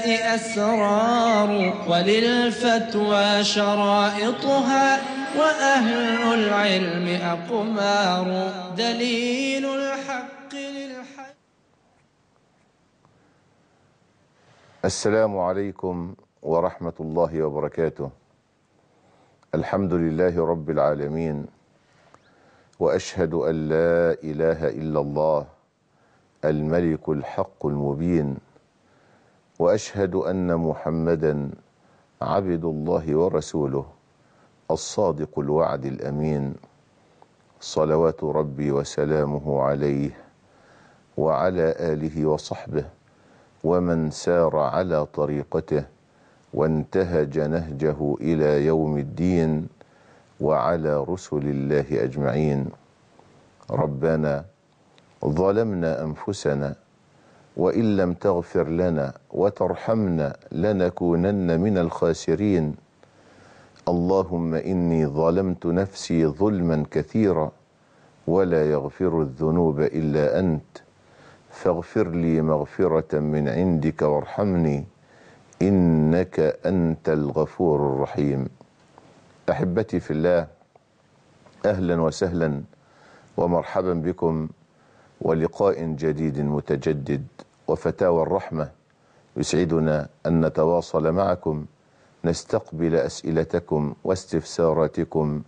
أسرار وللفتوى شرائطها وأهل العلم أقمار دليل الحق للحق السلام عليكم ورحمة الله وبركاته الحمد لله رب العالمين وأشهد أن لا إله إلا الله الملك الحق المبين واشهد ان محمدا عبد الله ورسوله الصادق الوعد الامين صلوات ربي وسلامه عليه وعلى اله وصحبه ومن سار على طريقته وانتهج نهجه الى يوم الدين وعلى رسل الله اجمعين ربنا ظلمنا انفسنا وان لم تغفر لنا وترحمنا لنكونن من الخاسرين اللهم اني ظلمت نفسي ظلما كثيرا ولا يغفر الذنوب الا انت فاغفر لي مغفره من عندك وارحمني انك انت الغفور الرحيم احبتي في الله اهلا وسهلا ومرحبا بكم ولقاء جديد متجدد وفتاوى الرحمة يسعدنا أن نتواصل معكم نستقبل أسئلتكم واستفساراتكم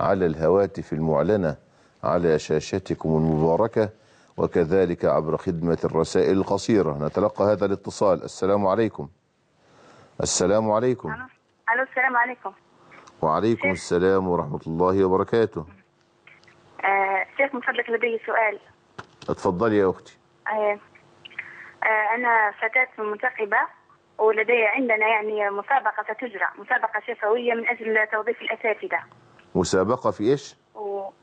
على الهواتف المعلنة على شاشتكم المباركة وكذلك عبر خدمة الرسائل القصيرة نتلقى هذا الاتصال السلام عليكم السلام عليكم ألو السلام عليكم وعليكم شيخ. السلام ورحمة الله وبركاته آه شيخ من فضلك لدي سؤال اتفضلي يا أختي آه آه، أنا فتاة منتقبة ولدي عندنا يعني مسابقة ستجرى مسابقة شفوية من أجل توظيف الأساتذة مسابقة في إيش؟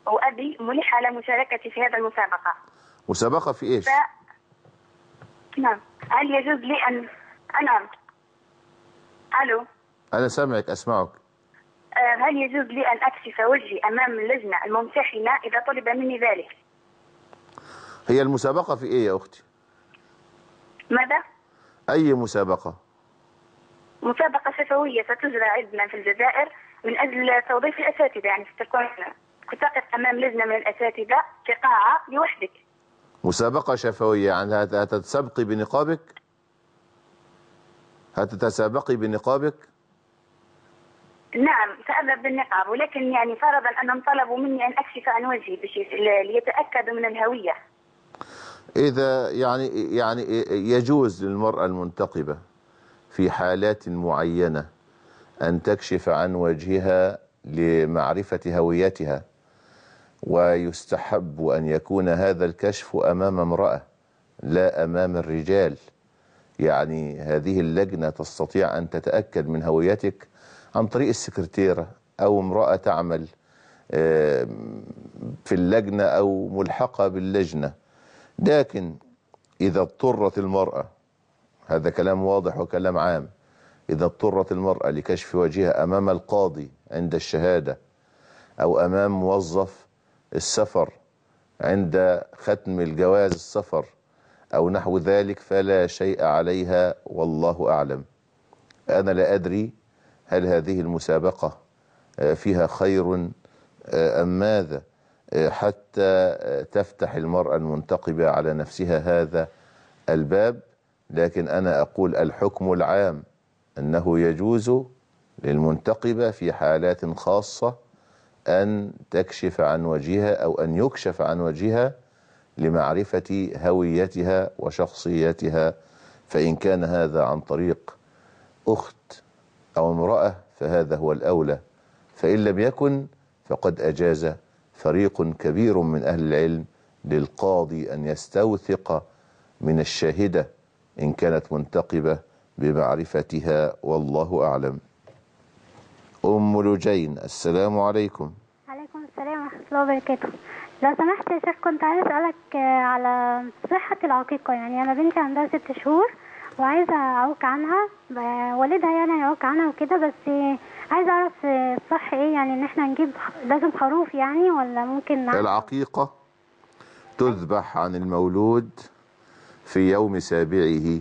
وأبي ملح على مشاركتي في هذا المسابقة مسابقة في إيش؟ ف... نعم هل يجوز لي أن أنا ألو أنا سامعك أسمعك آه، هل يجوز لي أن أكشف وجهي أمام اللجنة الممتحنة إذا طلب مني ذلك؟ هي المسابقة في إيه يا أختي؟ ماذا؟ أي مسابقة؟ مسابقة شفوية ستجرى عندنا في الجزائر من أجل توظيف الأساتذة يعني ستكون تقف أمام لجنة من الأساتذة في قاعة لوحدك مسابقة شفوية يعني هتتسابقي بنقابك؟ هتتسابقي بنقابك؟ نعم سأذهب بالنقاب ولكن يعني فرضا أنهم طلبوا مني أن أكشف عن وجهي ليتأكدوا من الهوية إذا يعني يعني يجوز للمرأة المنتقبة في حالات معينة أن تكشف عن وجهها لمعرفة هويتها ويستحب أن يكون هذا الكشف أمام امرأة لا أمام الرجال يعني هذه اللجنة تستطيع أن تتأكد من هويتك عن طريق السكرتيرة أو امرأة تعمل في اللجنة أو ملحقة باللجنة لكن إذا اضطرت المرأة هذا كلام واضح وكلام عام إذا اضطرت المرأة لكشف وجهها أمام القاضي عند الشهادة أو أمام موظف السفر عند ختم الجواز السفر أو نحو ذلك فلا شيء عليها والله أعلم أنا لا أدري هل هذه المسابقة آه، فيها خير آه، أم ماذا حتى تفتح المرأة المنتقبة على نفسها هذا الباب لكن أنا أقول الحكم العام أنه يجوز للمنتقبة في حالات خاصة أن تكشف عن وجهها أو أن يكشف عن وجهها لمعرفة هويتها وشخصيتها فإن كان هذا عن طريق أخت أو امرأة فهذا هو الأولى فإن لم يكن فقد أجاز فريق كبير من أهل العلم للقاضي أن يستوثق من الشاهدة إن كانت منتقبة بمعرفتها والله أعلم أم لجين السلام عليكم عليكم السلام ورحمة الله وبركاته لو سمحت يا شيخ كنت عايز أسألك على صحة العقيقة يعني أنا بنتي عندها ست شهور وعايزة اعوك عنها والدها يعني هيعوج عنها وكده بس عايزة أعرف الصح إيه يعني إن إحنا نجيب لازم خروف يعني ولا ممكن نعمل العقيقة تذبح عن المولود في يوم سابعه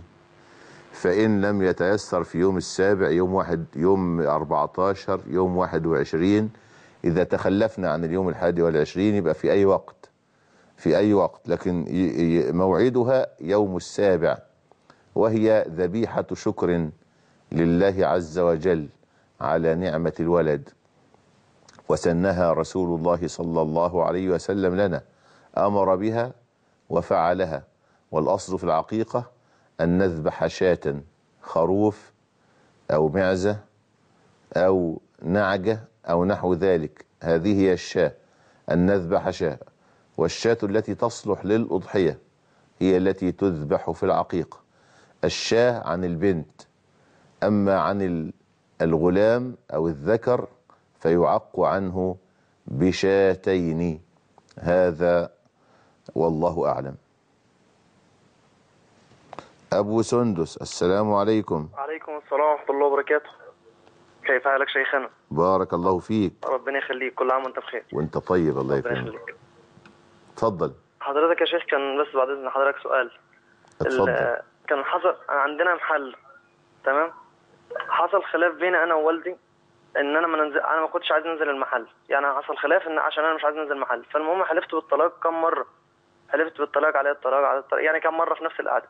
فإن لم يتيسر في يوم السابع يوم واحد يوم 14 يوم 21 إذا تخلفنا عن اليوم الحادي والعشرين يبقى في أي وقت في أي وقت لكن موعدها يوم السابع وهي ذبيحة شكر لله عز وجل على نعمة الولد وسنها رسول الله صلى الله عليه وسلم لنا أمر بها وفعلها والأصل في العقيقة أن نذبح شاة خروف أو معزة أو نعجة أو نحو ذلك هذه هي الشاة أن نذبح شاة والشاة التي تصلح للأضحية هي التي تذبح في العقيقة الشاه عن البنت أما عن الغلام أو الذكر فيعق عنه بشاتين هذا والله أعلم أبو سندس السلام عليكم عليكم السلام ورحمة الله وبركاته كيف حالك شيخنا بارك الله فيك ربنا يخليك كل عام وانت بخير وانت طيب الله يكرمك اتفضل حضرتك يا شيخ كان بس بعد اذن حضرتك سؤال اتفضل كان حصل عندنا محل تمام حصل خلاف بيني انا ووالدي ان انا ما ننزل انا ما كنتش عايز انزل المحل يعني حصل خلاف ان عشان انا مش عايز انزل المحل فالمهم حلفت بالطلاق كم مره حلفت بالطلاق على الطلاق على الطلاق يعني كم مره في نفس القعده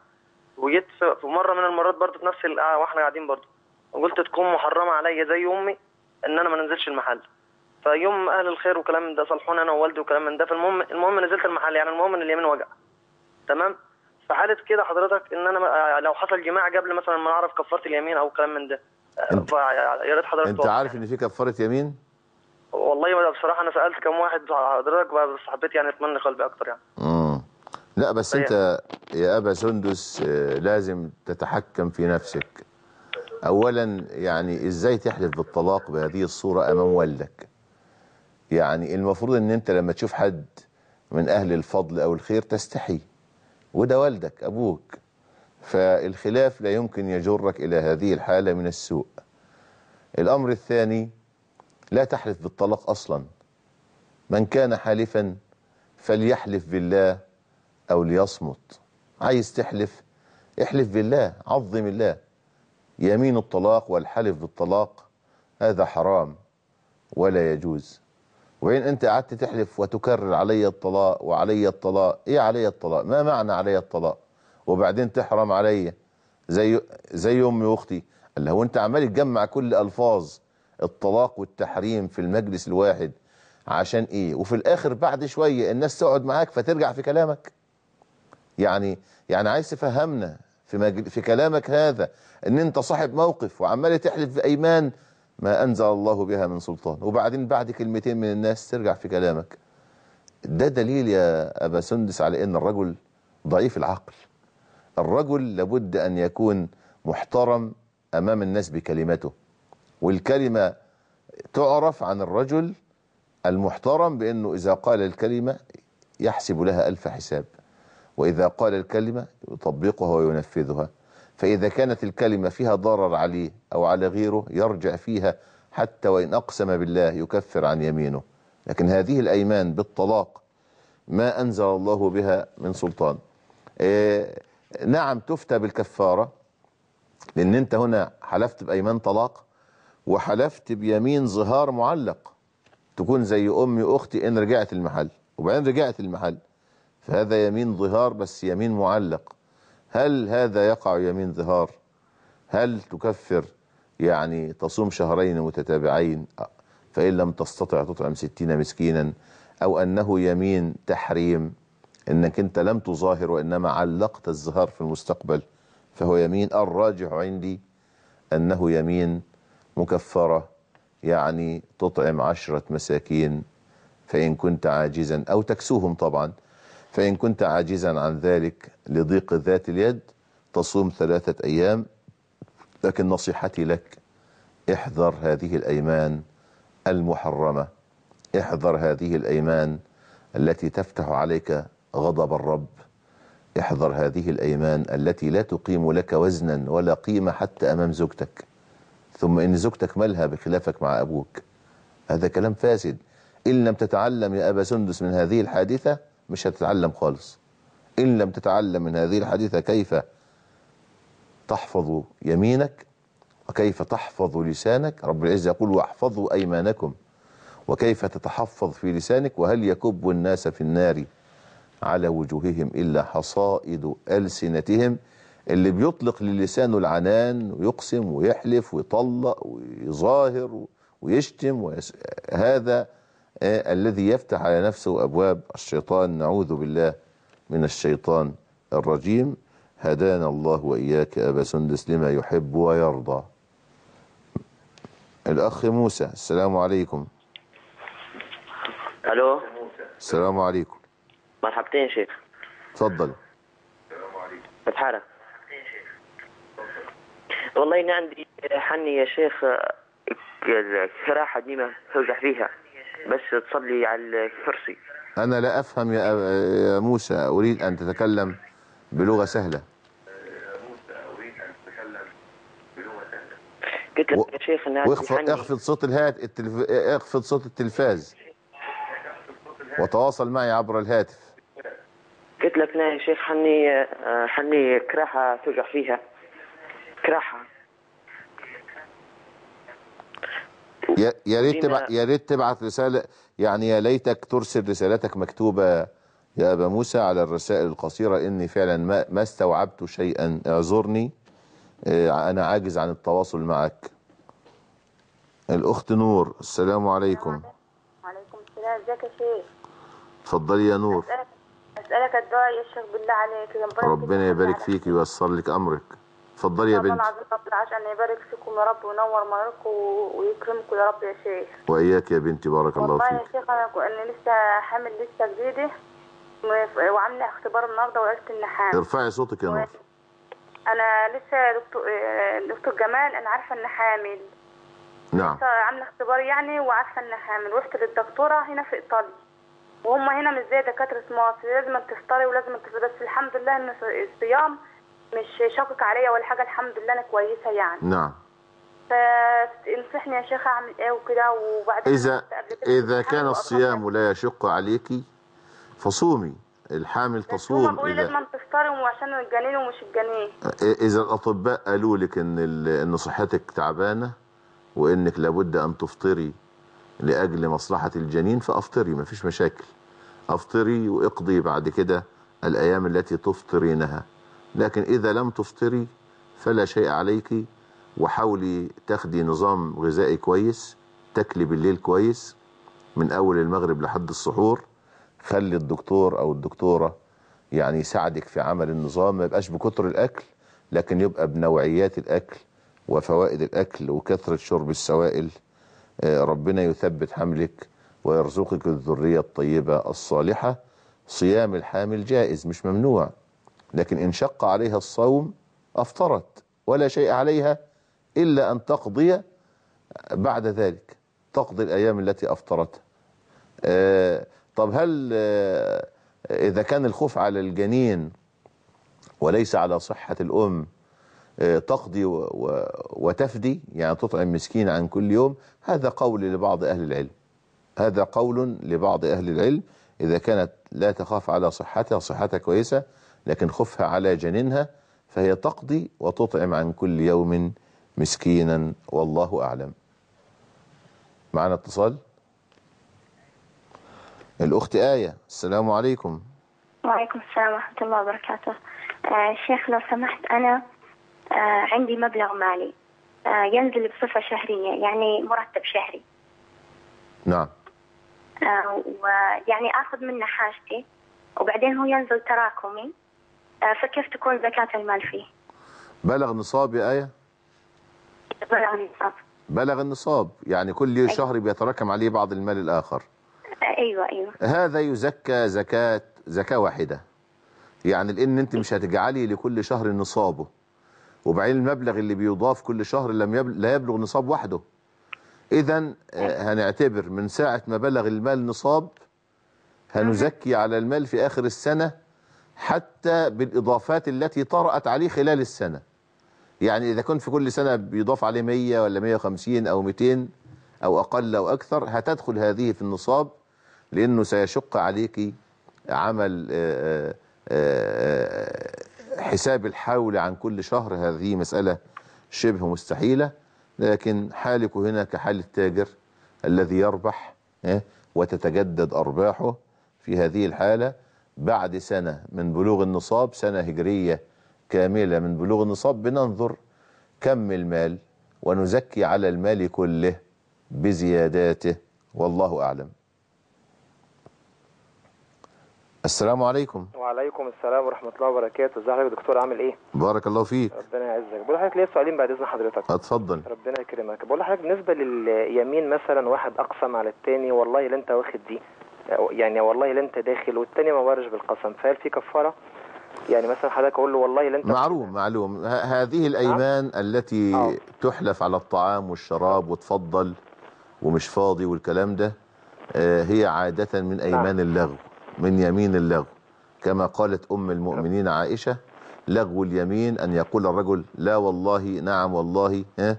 وجيت في مره من المرات برضه في نفس القعده واحنا قاعدين برضه وقلت تكون محرمه عليا زي امي ان انا ما ننزلش المحل فيوم اهل الخير وكلام ده صالحوني انا ووالدي وكلام من ده فالمهم المهم نزلت المحل يعني المهم ان اليمين وجع تمام في حاله كده حضرتك ان انا آه، لو حصل جماع قبل مثلا ما اعرف كفاره اليمين او كلام من ده آه، يا ريت حضرتك انت عارف ان في كفاره يمين؟ والله بصراحه انا سالت كم واحد حضرتك بس حبيت يعني اتمنى قلبي اكتر يعني امم لا بس طيب. انت يا ابا سندس لازم تتحكم في نفسك اولا يعني ازاي تحلف بالطلاق بهذه الصوره امام والدك يعني المفروض ان انت لما تشوف حد من اهل الفضل او الخير تستحي وده والدك أبوك فالخلاف لا يمكن يجرك إلى هذه الحالة من السوء الأمر الثاني لا تحلف بالطلاق أصلا من كان حالفا فليحلف بالله أو ليصمت عايز تحلف احلف بالله عظم الله يمين الطلاق والحلف بالطلاق هذا حرام ولا يجوز وإن أنت قعدت تحلف وتكرر علي الطلاق وعلي الطلاق إيه علي الطلاق ما معنى علي الطلاق وبعدين تحرم علي زي زي أمي وأختي اللي هو أنت عمال تجمع كل ألفاظ الطلاق والتحريم في المجلس الواحد عشان إيه وفي الآخر بعد شوية الناس تقعد معاك فترجع في كلامك يعني يعني عايز تفهمنا في, في كلامك هذا ان انت صاحب موقف وعمال تحلف بايمان ما أنزل الله بها من سلطان وبعدين بعد كلمتين من الناس ترجع في كلامك ده دليل يا أبا سندس على أن الرجل ضعيف العقل الرجل لابد أن يكون محترم أمام الناس بكلمته والكلمة تعرف عن الرجل المحترم بأنه إذا قال الكلمة يحسب لها ألف حساب وإذا قال الكلمة يطبقها وينفذها فإذا كانت الكلمة فيها ضرر عليه أو على غيره يرجع فيها حتى وإن أقسم بالله يكفر عن يمينه لكن هذه الأيمان بالطلاق ما أنزل الله بها من سلطان إيه نعم تفتى بالكفارة لأن أنت هنا حلفت بأيمان طلاق وحلفت بيمين ظهار معلق تكون زي أمي أختي إن رجعت المحل وبعدين رجعت المحل فهذا يمين ظهار بس يمين معلق هل هذا يقع يمين ظهار هل تكفر يعني تصوم شهرين متتابعين فإن لم تستطع تطعم ستين مسكينا أو أنه يمين تحريم أنك أنت لم تظاهر وإنما علقت الزهار في المستقبل فهو يمين الراجح عندي أنه يمين مكفرة يعني تطعم عشرة مساكين فإن كنت عاجزا أو تكسوهم طبعا فإن كنت عاجزا عن ذلك لضيق ذات اليد تصوم ثلاثة أيام لكن نصيحتي لك احذر هذه الأيمان المحرمة احذر هذه الأيمان التي تفتح عليك غضب الرب احذر هذه الأيمان التي لا تقيم لك وزنا ولا قيمة حتى أمام زوجتك ثم إن زوجتك مالها بخلافك مع أبوك هذا كلام فاسد إن لم تتعلم يا أبا سندس من هذه الحادثة مش هتتعلم خالص إن لم تتعلم من هذه الحديثة كيف تحفظ يمينك وكيف تحفظ لسانك رب العزة يقول واحفظوا أيمانكم وكيف تتحفظ في لسانك وهل يكب الناس في النار على وجوههم إلا حصائد ألسنتهم اللي بيطلق للسانه العنان ويقسم ويحلف ويطلق ويظاهر ويشتم هذا آه، الذي يفتح على نفسه أبواب الشيطان نعوذ بالله من الشيطان الرجيم هدانا الله وإياك أبا سندس لما يحب ويرضى الأخ موسى السلام عليكم ألو السلام عليكم مرحبتين شيخ تفضل شيخ والله أنا عندي حني يا شيخ كراحة آه، ديما توجع فيها بس تصلي على الكرسي أنا لا أفهم يا, يا موسى أريد أن تتكلم بلغة سهلة قلت لك يا شيخ انها واخفض اخفض صوت الهاتف التلف... اخفض صوت التلفاز وتواصل معي عبر الهاتف قلت لك يا شيخ حني حني كراحه توجع فيها كراحه يا ريت تبع... يا ريت تبعت رساله يعني يا ليتك ترسل رسالتك مكتوبه يا ابا موسى على الرسائل القصيره اني فعلا ما ما استوعبت شيئا اعذرني آه، انا عاجز عن التواصل معك الاخت نور السلام عليكم وعليكم السلام ازيك يا شيخ اتفضلي يا نور اسالك الدعاء يا شيخ بالله عليك ربنا يبارك فيك وييسر لك امرك اتفضلي يا بنتي الله العظيم رب العالمين يبارك فيكم يا رب وينور منوركم ويكرمكم يا رب يا شيخ واياك يا بنتي بارك الله فيك والله يا شيخ انا لسه حامل لسه جديده وعامله اختبار النهارده وعرفت ان حامل ارفعي صوتك يا نور انا لسه دكتور آه، دكتور جمال انا عارفه ان حامل نعم لسه عامله اختبار يعني وعارفه ان حامل رحت للدكتوره هنا في ايطاليا وهم هنا مش زي دكاتره مصر لازم تفطري ولازم تفطري بس الحمد لله ان الصيام مش شاقك عليا ولا حاجه الحمد لله انا كويسه يعني نعم فانصحني يا شيخ اعمل ايه وكده وبعد اذا اذا كان الصيام لا يشق عليك فصومي الحامل تصوم بقول لازم تفطري وعشان الجنين ومش الجنين اذا الاطباء قالوا لك ان ان صحتك تعبانه وانك لابد ان تفطري لاجل مصلحه الجنين فافطري مفيش مشاكل افطري واقضي بعد كده الايام التي تفطرينها لكن إذا لم تفطري فلا شيء عليك وحاولي تاخدي نظام غذائي كويس تاكلي بالليل كويس من أول المغرب لحد السحور خلي الدكتور أو الدكتورة يعني يساعدك في عمل النظام ما يبقاش بكتر الأكل لكن يبقى بنوعيات الأكل وفوائد الأكل وكثرة شرب السوائل آه، ربنا يثبت حملك ويرزقك الذرية الطيبة الصالحة صيام الحامل جائز مش ممنوع لكن إن شق عليها الصوم أفطرت ولا شيء عليها إلا أن تقضي بعد ذلك تقضي الأيام التي أفطرتها آه، طب هل آه، إذا كان الخوف على الجنين وليس على صحة الأم آه، تقضي وتفدي يعني تطعم مسكين عن كل يوم هذا قول لبعض أهل العلم هذا قول لبعض أهل العلم إذا كانت لا تخاف على صحتها صحتها كويسة لكن خفها على جنينها فهي تقضي وتطعم عن كل يوم مسكينا والله أعلم معنا اتصال الأخت آية السلام عليكم وعليكم السلام ورحمة الله وبركاته آه شيخ لو سمحت أنا آه عندي مبلغ مالي آه ينزل بصفة شهرية يعني مرتب شهري نعم آه ويعني آخذ منه حاجتي وبعدين هو ينزل تراكمي فكيف تكون زكاة المال فيه؟ بلغ نصاب يا آية؟ بلغ النصاب بلغ النصاب يعني كل أيوة. شهر بيتراكم عليه بعض المال الآخر أيوة أيوة هذا يزكى زكاة زكاة واحدة يعني لأن أنت مش هتجعلي لكل شهر نصابه وبعدين المبلغ اللي بيضاف كل شهر لم يبلغ لا يبلغ نصاب وحده إذا آه، أيوة. هنعتبر من ساعة ما بلغ المال نصاب هنزكي على المال في آخر السنة حتى بالإضافات التي طرأت عليه خلال السنة يعني إذا كنت في كل سنة بيضاف عليه 100 ولا 150 أو 200 أو أقل أو أكثر هتدخل هذه في النصاب لأنه سيشق عليك عمل آه، آه، آه، حساب الحول عن كل شهر هذه مسألة شبه مستحيلة لكن حالك هنا كحال التاجر الذي يربح وتتجدد أرباحه في هذه الحالة بعد سنة من بلوغ النصاب سنة هجرية كاملة من بلوغ النصاب بننظر كم المال ونزكي على المال كله بزياداته والله أعلم السلام عليكم وعليكم السلام ورحمة الله وبركاته ازي حضرتك دكتور عامل ايه بارك الله فيك ربنا يعزك بقول لحضرتك ليا سؤالين بعد اذن حضرتك اتفضل ربنا يكرمك بقول لحضرتك بالنسبة لليمين مثلا واحد اقسم على التاني والله اللي انت واخد دي يعني والله لا انت داخل والتاني ما برش بالقسم فهل في كفاره يعني مثلا حضرتك اقول له والله لا انت معلوم معلوم هذه نعم. الايمان أه؟ التي أه؟ تحلف على الطعام والشراب آه. وتفضل ومش فاضي والكلام ده آه، هي عادة من نعم. أيمان اللغو من يمين اللغو كما قالت أم المؤمنين عائشة لغو اليمين أن يقول الرجل لا والله نعم والله ها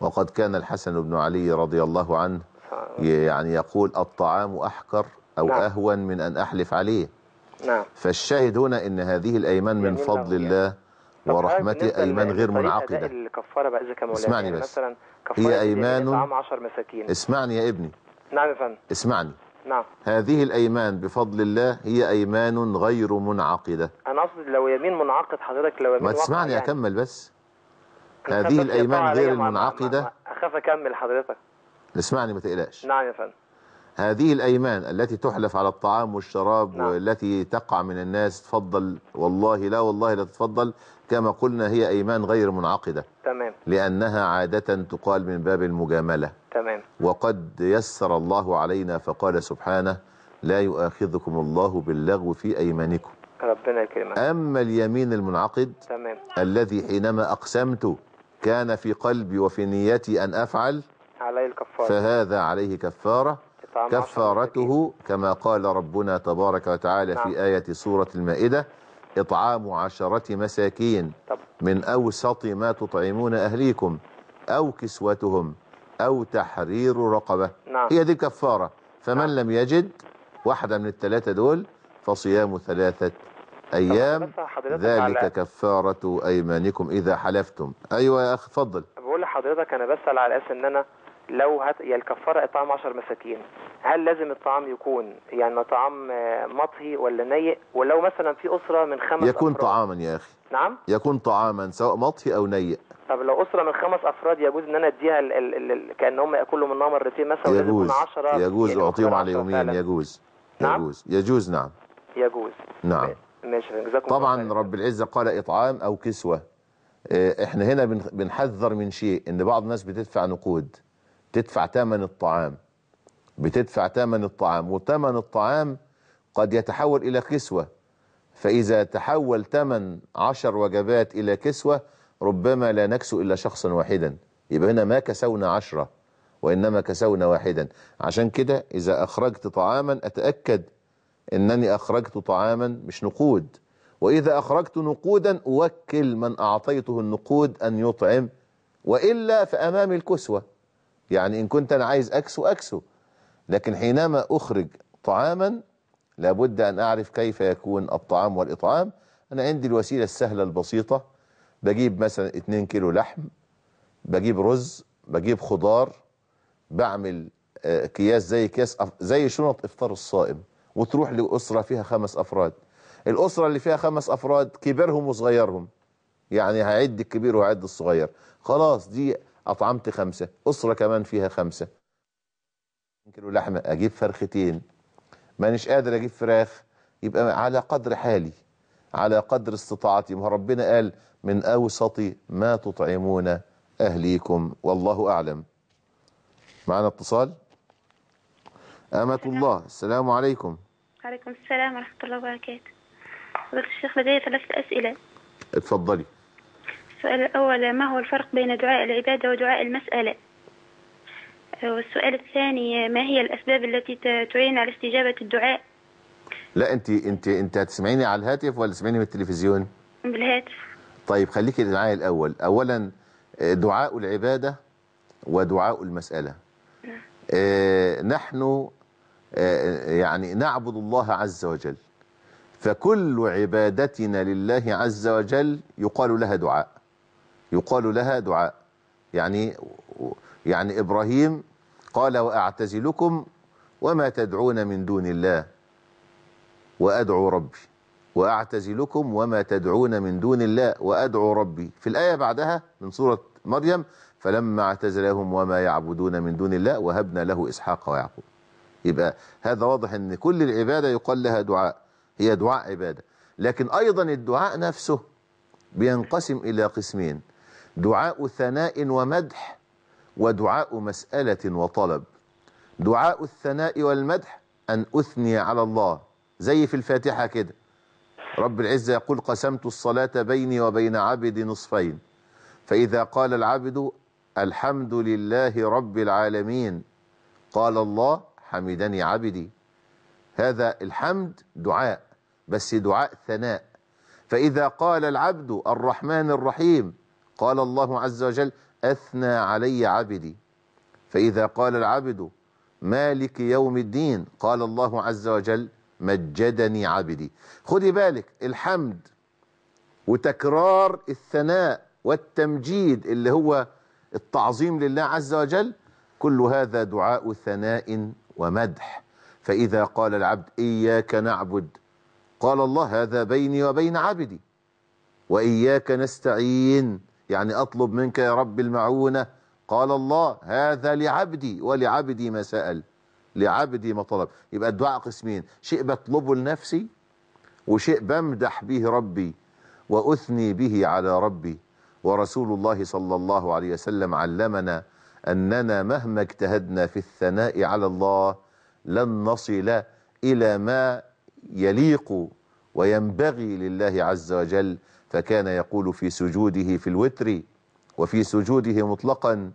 وقد كان الحسن بن علي رضي الله عنه يعني يقول الطعام أحكر أو نعم. أهون من أن أحلف عليه نعم. فالشاهد هنا إن هذه الأيمان من فضل يعني. الله ورحمته أيمان غير منعقدة يعني اسمعني بس مثلا هي أيمان اسمعني يا ابني نعم يا فندم اسمعني نعم هذه الأيمان بفضل الله هي أيمان غير منعقدة أنا قصدي لو يمين منعقد حضرتك لو يمين ما تسمعني يعني. أكمل بس هذه الأيمان غير المنعقدة أخاف أكمل حضرتك اسمعني ما تقلقش نعم يا فندم هذه الأيمان التي تحلف على الطعام والشراب نعم. والتي تقع من الناس تفضل والله لا والله لا تتفضل كما قلنا هي أيمان غير منعقدة تمام لأنها عادة تقال من باب المجاملة تمام وقد يسر الله علينا فقال سبحانه لا يؤاخذكم الله باللغو في أيمانكم ربنا يكرمك أما اليمين المنعقد تمام الذي حينما أقسمت كان في قلبي وفي نيتي أن أفعل عليه الكفارة فهذا عليه كفارة كفارته كما قال ربنا تبارك وتعالى في نعم. آية سورة المائدة إطعام عشرة مساكين من أوسط ما تطعمون أهليكم أو كسوتهم أو تحرير رقبة نعم. هي دي الكفارة فمن نعم. لم يجد واحدة من الثلاثة دول فصيام ثلاثة أيام ذلك على... كفارة أيمانكم إذا حلفتم أيوة يا أخ فضل بقول لحضرتك أنا بسأل على أساس أن أنا لو هت... يعني الكفارة إطعام عشر مساكين هل لازم الطعام يكون يعني طعام آه، مطهي ولا نيء ولو مثلا في أسرة من خمس يكون أفراد. طعاما يا أخي نعم يكون طعاما سواء مطهي أو نيء طب لو أسرة من خمس أفراد يجوز إن أنا أديها ال... ال... ال... كأن هم يأكلوا منها مرتين مثلا يجوز عشرة يعني يجوز أعطيهم على يومين يعني يجوز نعم؟ يجوز يجوز نعم يجوز نعم ماشي طبعا رب العزة قال إطعام أو كسوة آه، احنا هنا بنحذر من شيء ان بعض الناس بتدفع نقود تدفع ثمن الطعام بتدفع ثمن الطعام وثمن الطعام قد يتحول إلى كسوة فإذا تحول ثمن عشر وجبات إلى كسوة ربما لا نكسو إلا شخصا واحدا يبقى هنا ما كسونا عشرة وإنما كسونا واحدا عشان كده إذا أخرجت طعاما أتأكد أنني أخرجت طعاما مش نقود وإذا أخرجت نقودا أوكل من أعطيته النقود أن يطعم وإلا فأمامي الكسوة يعني إن كنت أنا عايز أكسو أكسو لكن حينما أخرج طعاما لابد أن أعرف كيف يكون الطعام والإطعام أنا عندي الوسيلة السهلة البسيطة بجيب مثلا 2 كيلو لحم بجيب رز بجيب خضار بعمل آه، اكياس زي اكياس زي شنط افطار الصائم وتروح لاسره فيها خمس افراد الاسره اللي فيها خمس افراد كبيرهم وصغيرهم يعني هعد الكبير وهعد الصغير خلاص دي أطعمت خمسة أسرة كمان فيها خمسة كيلو لحمة أجيب فرختين مانيش قادر أجيب فراخ يبقى على قدر حالي على قدر استطاعتي ما ربنا قال من أوسط ما تطعمون أهليكم والله أعلم معنا اتصال أمة الله السلام عليكم عليكم السلام ورحمة الله وبركاته الشيخ لدي ثلاثة أسئلة اتفضلي السؤال الأول ما هو الفرق بين دعاء العبادة ودعاء المسألة والسؤال الثاني ما هي الأسباب التي تعين على استجابة الدعاء لا أنت أنت أنت هتسمعيني على الهاتف ولا تسمعيني من التلفزيون بالهاتف طيب خليكي الدعاء الأول أولا دعاء العبادة ودعاء المسألة نعم. آه، نحن آه، يعني نعبد الله عز وجل فكل عبادتنا لله عز وجل يقال لها دعاء يقال لها دعاء يعني يعني إبراهيم قال وأعتزلكم وما تدعون من دون الله وأدعو ربي وأعتزلكم وما تدعون من دون الله وأدعو ربي في الآية بعدها من سورة مريم فلما اعتزلهم وما يعبدون من دون الله وهبنا له إسحاق ويعقوب يبقى هذا واضح أن كل العبادة يقال لها دعاء هي دعاء عبادة لكن أيضا الدعاء نفسه بينقسم إلى قسمين دعاء ثناء ومدح ودعاء مسألة وطلب دعاء الثناء والمدح أن أثني على الله زي في الفاتحة كده رب العزة يقول قسمت الصلاة بيني وبين عبدي نصفين فإذا قال العبد الحمد لله رب العالمين قال الله حمدني عبدي هذا الحمد دعاء بس دعاء ثناء فإذا قال العبد الرحمن الرحيم قال الله عز وجل أثنى علي عبدي فإذا قال العبد مالك يوم الدين قال الله عز وجل مجدني عبدي خذي بالك الحمد وتكرار الثناء والتمجيد اللي هو التعظيم لله عز وجل كل هذا دعاء ثناء ومدح فإذا قال العبد إياك نعبد قال الله هذا بيني وبين عبدي وإياك نستعين يعني أطلب منك يا رب المعونة قال الله هذا لعبدي ولعبدي ما سأل لعبدي ما طلب يبقى الدعاء قسمين شيء بطلبه لنفسي وشيء بمدح به ربي وأثني به على ربي ورسول الله صلى الله عليه وسلم علمنا أننا مهما اجتهدنا في الثناء على الله لن نصل إلى ما يليق وينبغي لله عز وجل فكان يقول في سجوده في الوتر وفي سجوده مطلقا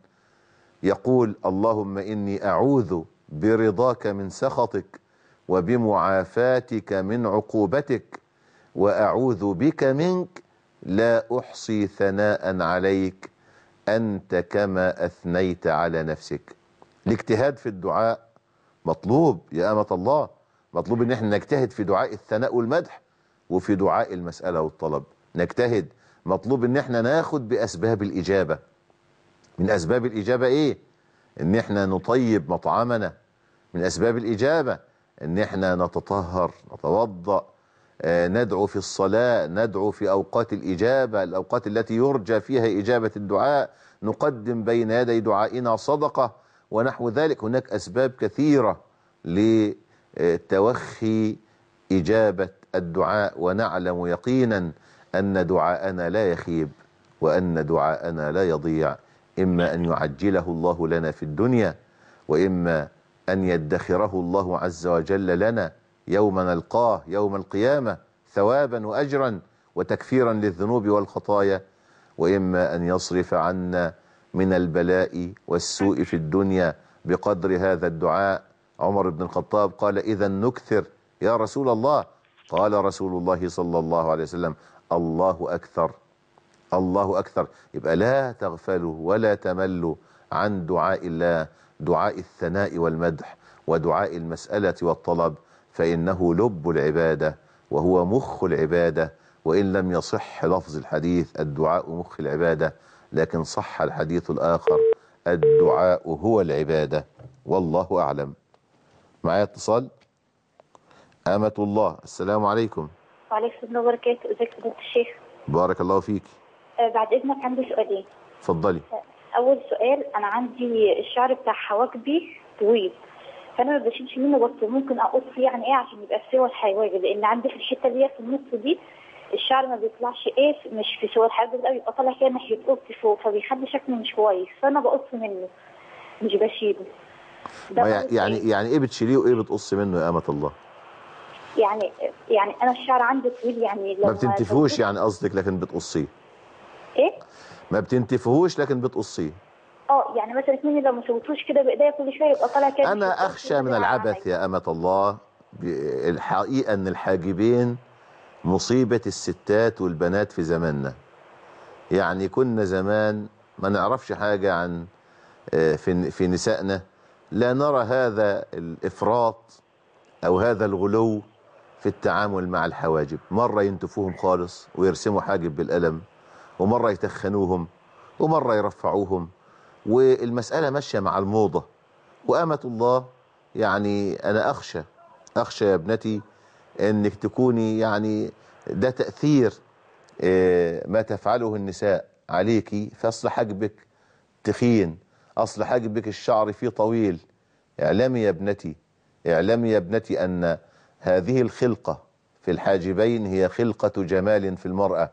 يقول اللهم إني أعوذ برضاك من سخطك وبمعافاتك من عقوبتك وأعوذ بك منك لا أحصي ثناء عليك أنت كما أثنيت على نفسك الاجتهاد في الدعاء مطلوب يا أمة الله مطلوب ان احنا نجتهد في دعاء الثناء والمدح وفي دعاء المسألة والطلب نجتهد مطلوب ان احنا ناخد باسباب الاجابة من اسباب الاجابة ايه ان احنا نطيب مطعمنا من اسباب الاجابة ان احنا نتطهر نتوضأ آه، ندعو في الصلاة ندعو في أوقات الإجابة الأوقات التي يرجى فيها إجابة الدعاء نقدم بين يدي دعائنا صدقة ونحو ذلك هناك أسباب كثيرة لتوخي إجابة الدعاء ونعلم يقينا أن دعاءنا لا يخيب وأن دعاءنا لا يضيع إما أن يعجله الله لنا في الدنيا وإما أن يدخره الله عز وجل لنا يوم نلقاه يوم القيامة ثوابا وأجرا وتكفيرا للذنوب والخطايا وإما أن يصرف عنا من البلاء والسوء في الدنيا بقدر هذا الدعاء عمر بن الخطاب قال إذا نكثر يا رسول الله قال رسول الله صلى الله عليه وسلم الله أكثر الله أكثر يبقى لا تغفلوا ولا تملوا عن دعاء الله دعاء الثناء والمدح ودعاء المسألة والطلب فإنه لب العبادة وهو مخ العبادة وإن لم يصح لفظ الحديث الدعاء مخ العبادة لكن صح الحديث الآخر الدعاء هو العبادة والله أعلم معايا اتصال أمة الله السلام عليكم وعليكم السلام وبركاته ازيك يا فضيله الشيخ بارك الله فيك آه، بعد اذنك عندي سؤالين اتفضلي آه، اول سؤال انا عندي الشعر بتاع حواجبي طويل فانا ما بشيلش منه بس ممكن اقص يعني ايه عشان يبقى في سوى الحواجب لان عندي في الحته اللي هي في النص دي الشعر ما بيطلعش ايه مش في سوى الحواجب لا بيبقى طالع كده ناحيه اوضتي فوق فبيخلي شكله مش كويس فانا بقص منه مش بشيله يعني يعني ايه بتشيليه وايه بتقصي منه يا امه الله يعني يعني انا الشعر عندي طويل يعني لو ما بتنتفهوش يعني قصدك لكن بتقصيه ايه ما بتنتفهوش لكن بتقصيه اه يعني مثلا مني لو ما شوتوش كده بايديا كل شويه يبقى طالع كده انا اخشى من العبث يا امه الله الحقيقه ان الحاجبين مصيبه الستات والبنات في زماننا يعني كنا زمان ما نعرفش حاجه عن آه، في في نسائنا لا نرى هذا الافراط او هذا الغلو في التعامل مع الحواجب مرة ينتفوهم خالص ويرسموا حاجب بالقلم ومرة يتخنوهم ومرة يرفعوهم والمسألة ماشية مع الموضة وأمة الله يعني أنا أخشى أخشى يا ابنتي أنك تكوني يعني ده تأثير آه، ما تفعله النساء عليكي فأصل حاجبك تخين أصل حاجبك الشعر فيه طويل اعلمي يا ابنتي اعلمي يا ابنتي أن هذه الخلقة في الحاجبين هي خلقة جمال في المرأة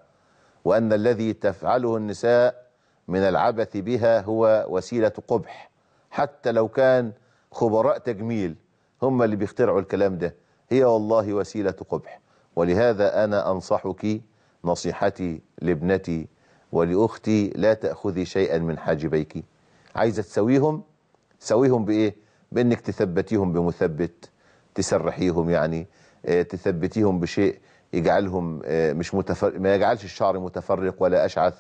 وأن الذي تفعله النساء من العبث بها هو وسيلة قبح حتى لو كان خبراء تجميل هم اللي بيخترعوا الكلام ده هي والله وسيلة قبح ولهذا أنا أنصحك نصيحتي لابنتي ولأختي لا تأخذي شيئا من حاجبيك عايزة تسويهم سويهم بإيه بإنك تثبتيهم بمثبت تسرحيهم يعني آه، تثبتيهم بشيء يجعلهم آه، مش متفرق ما يجعلش الشعر متفرق ولا أشعث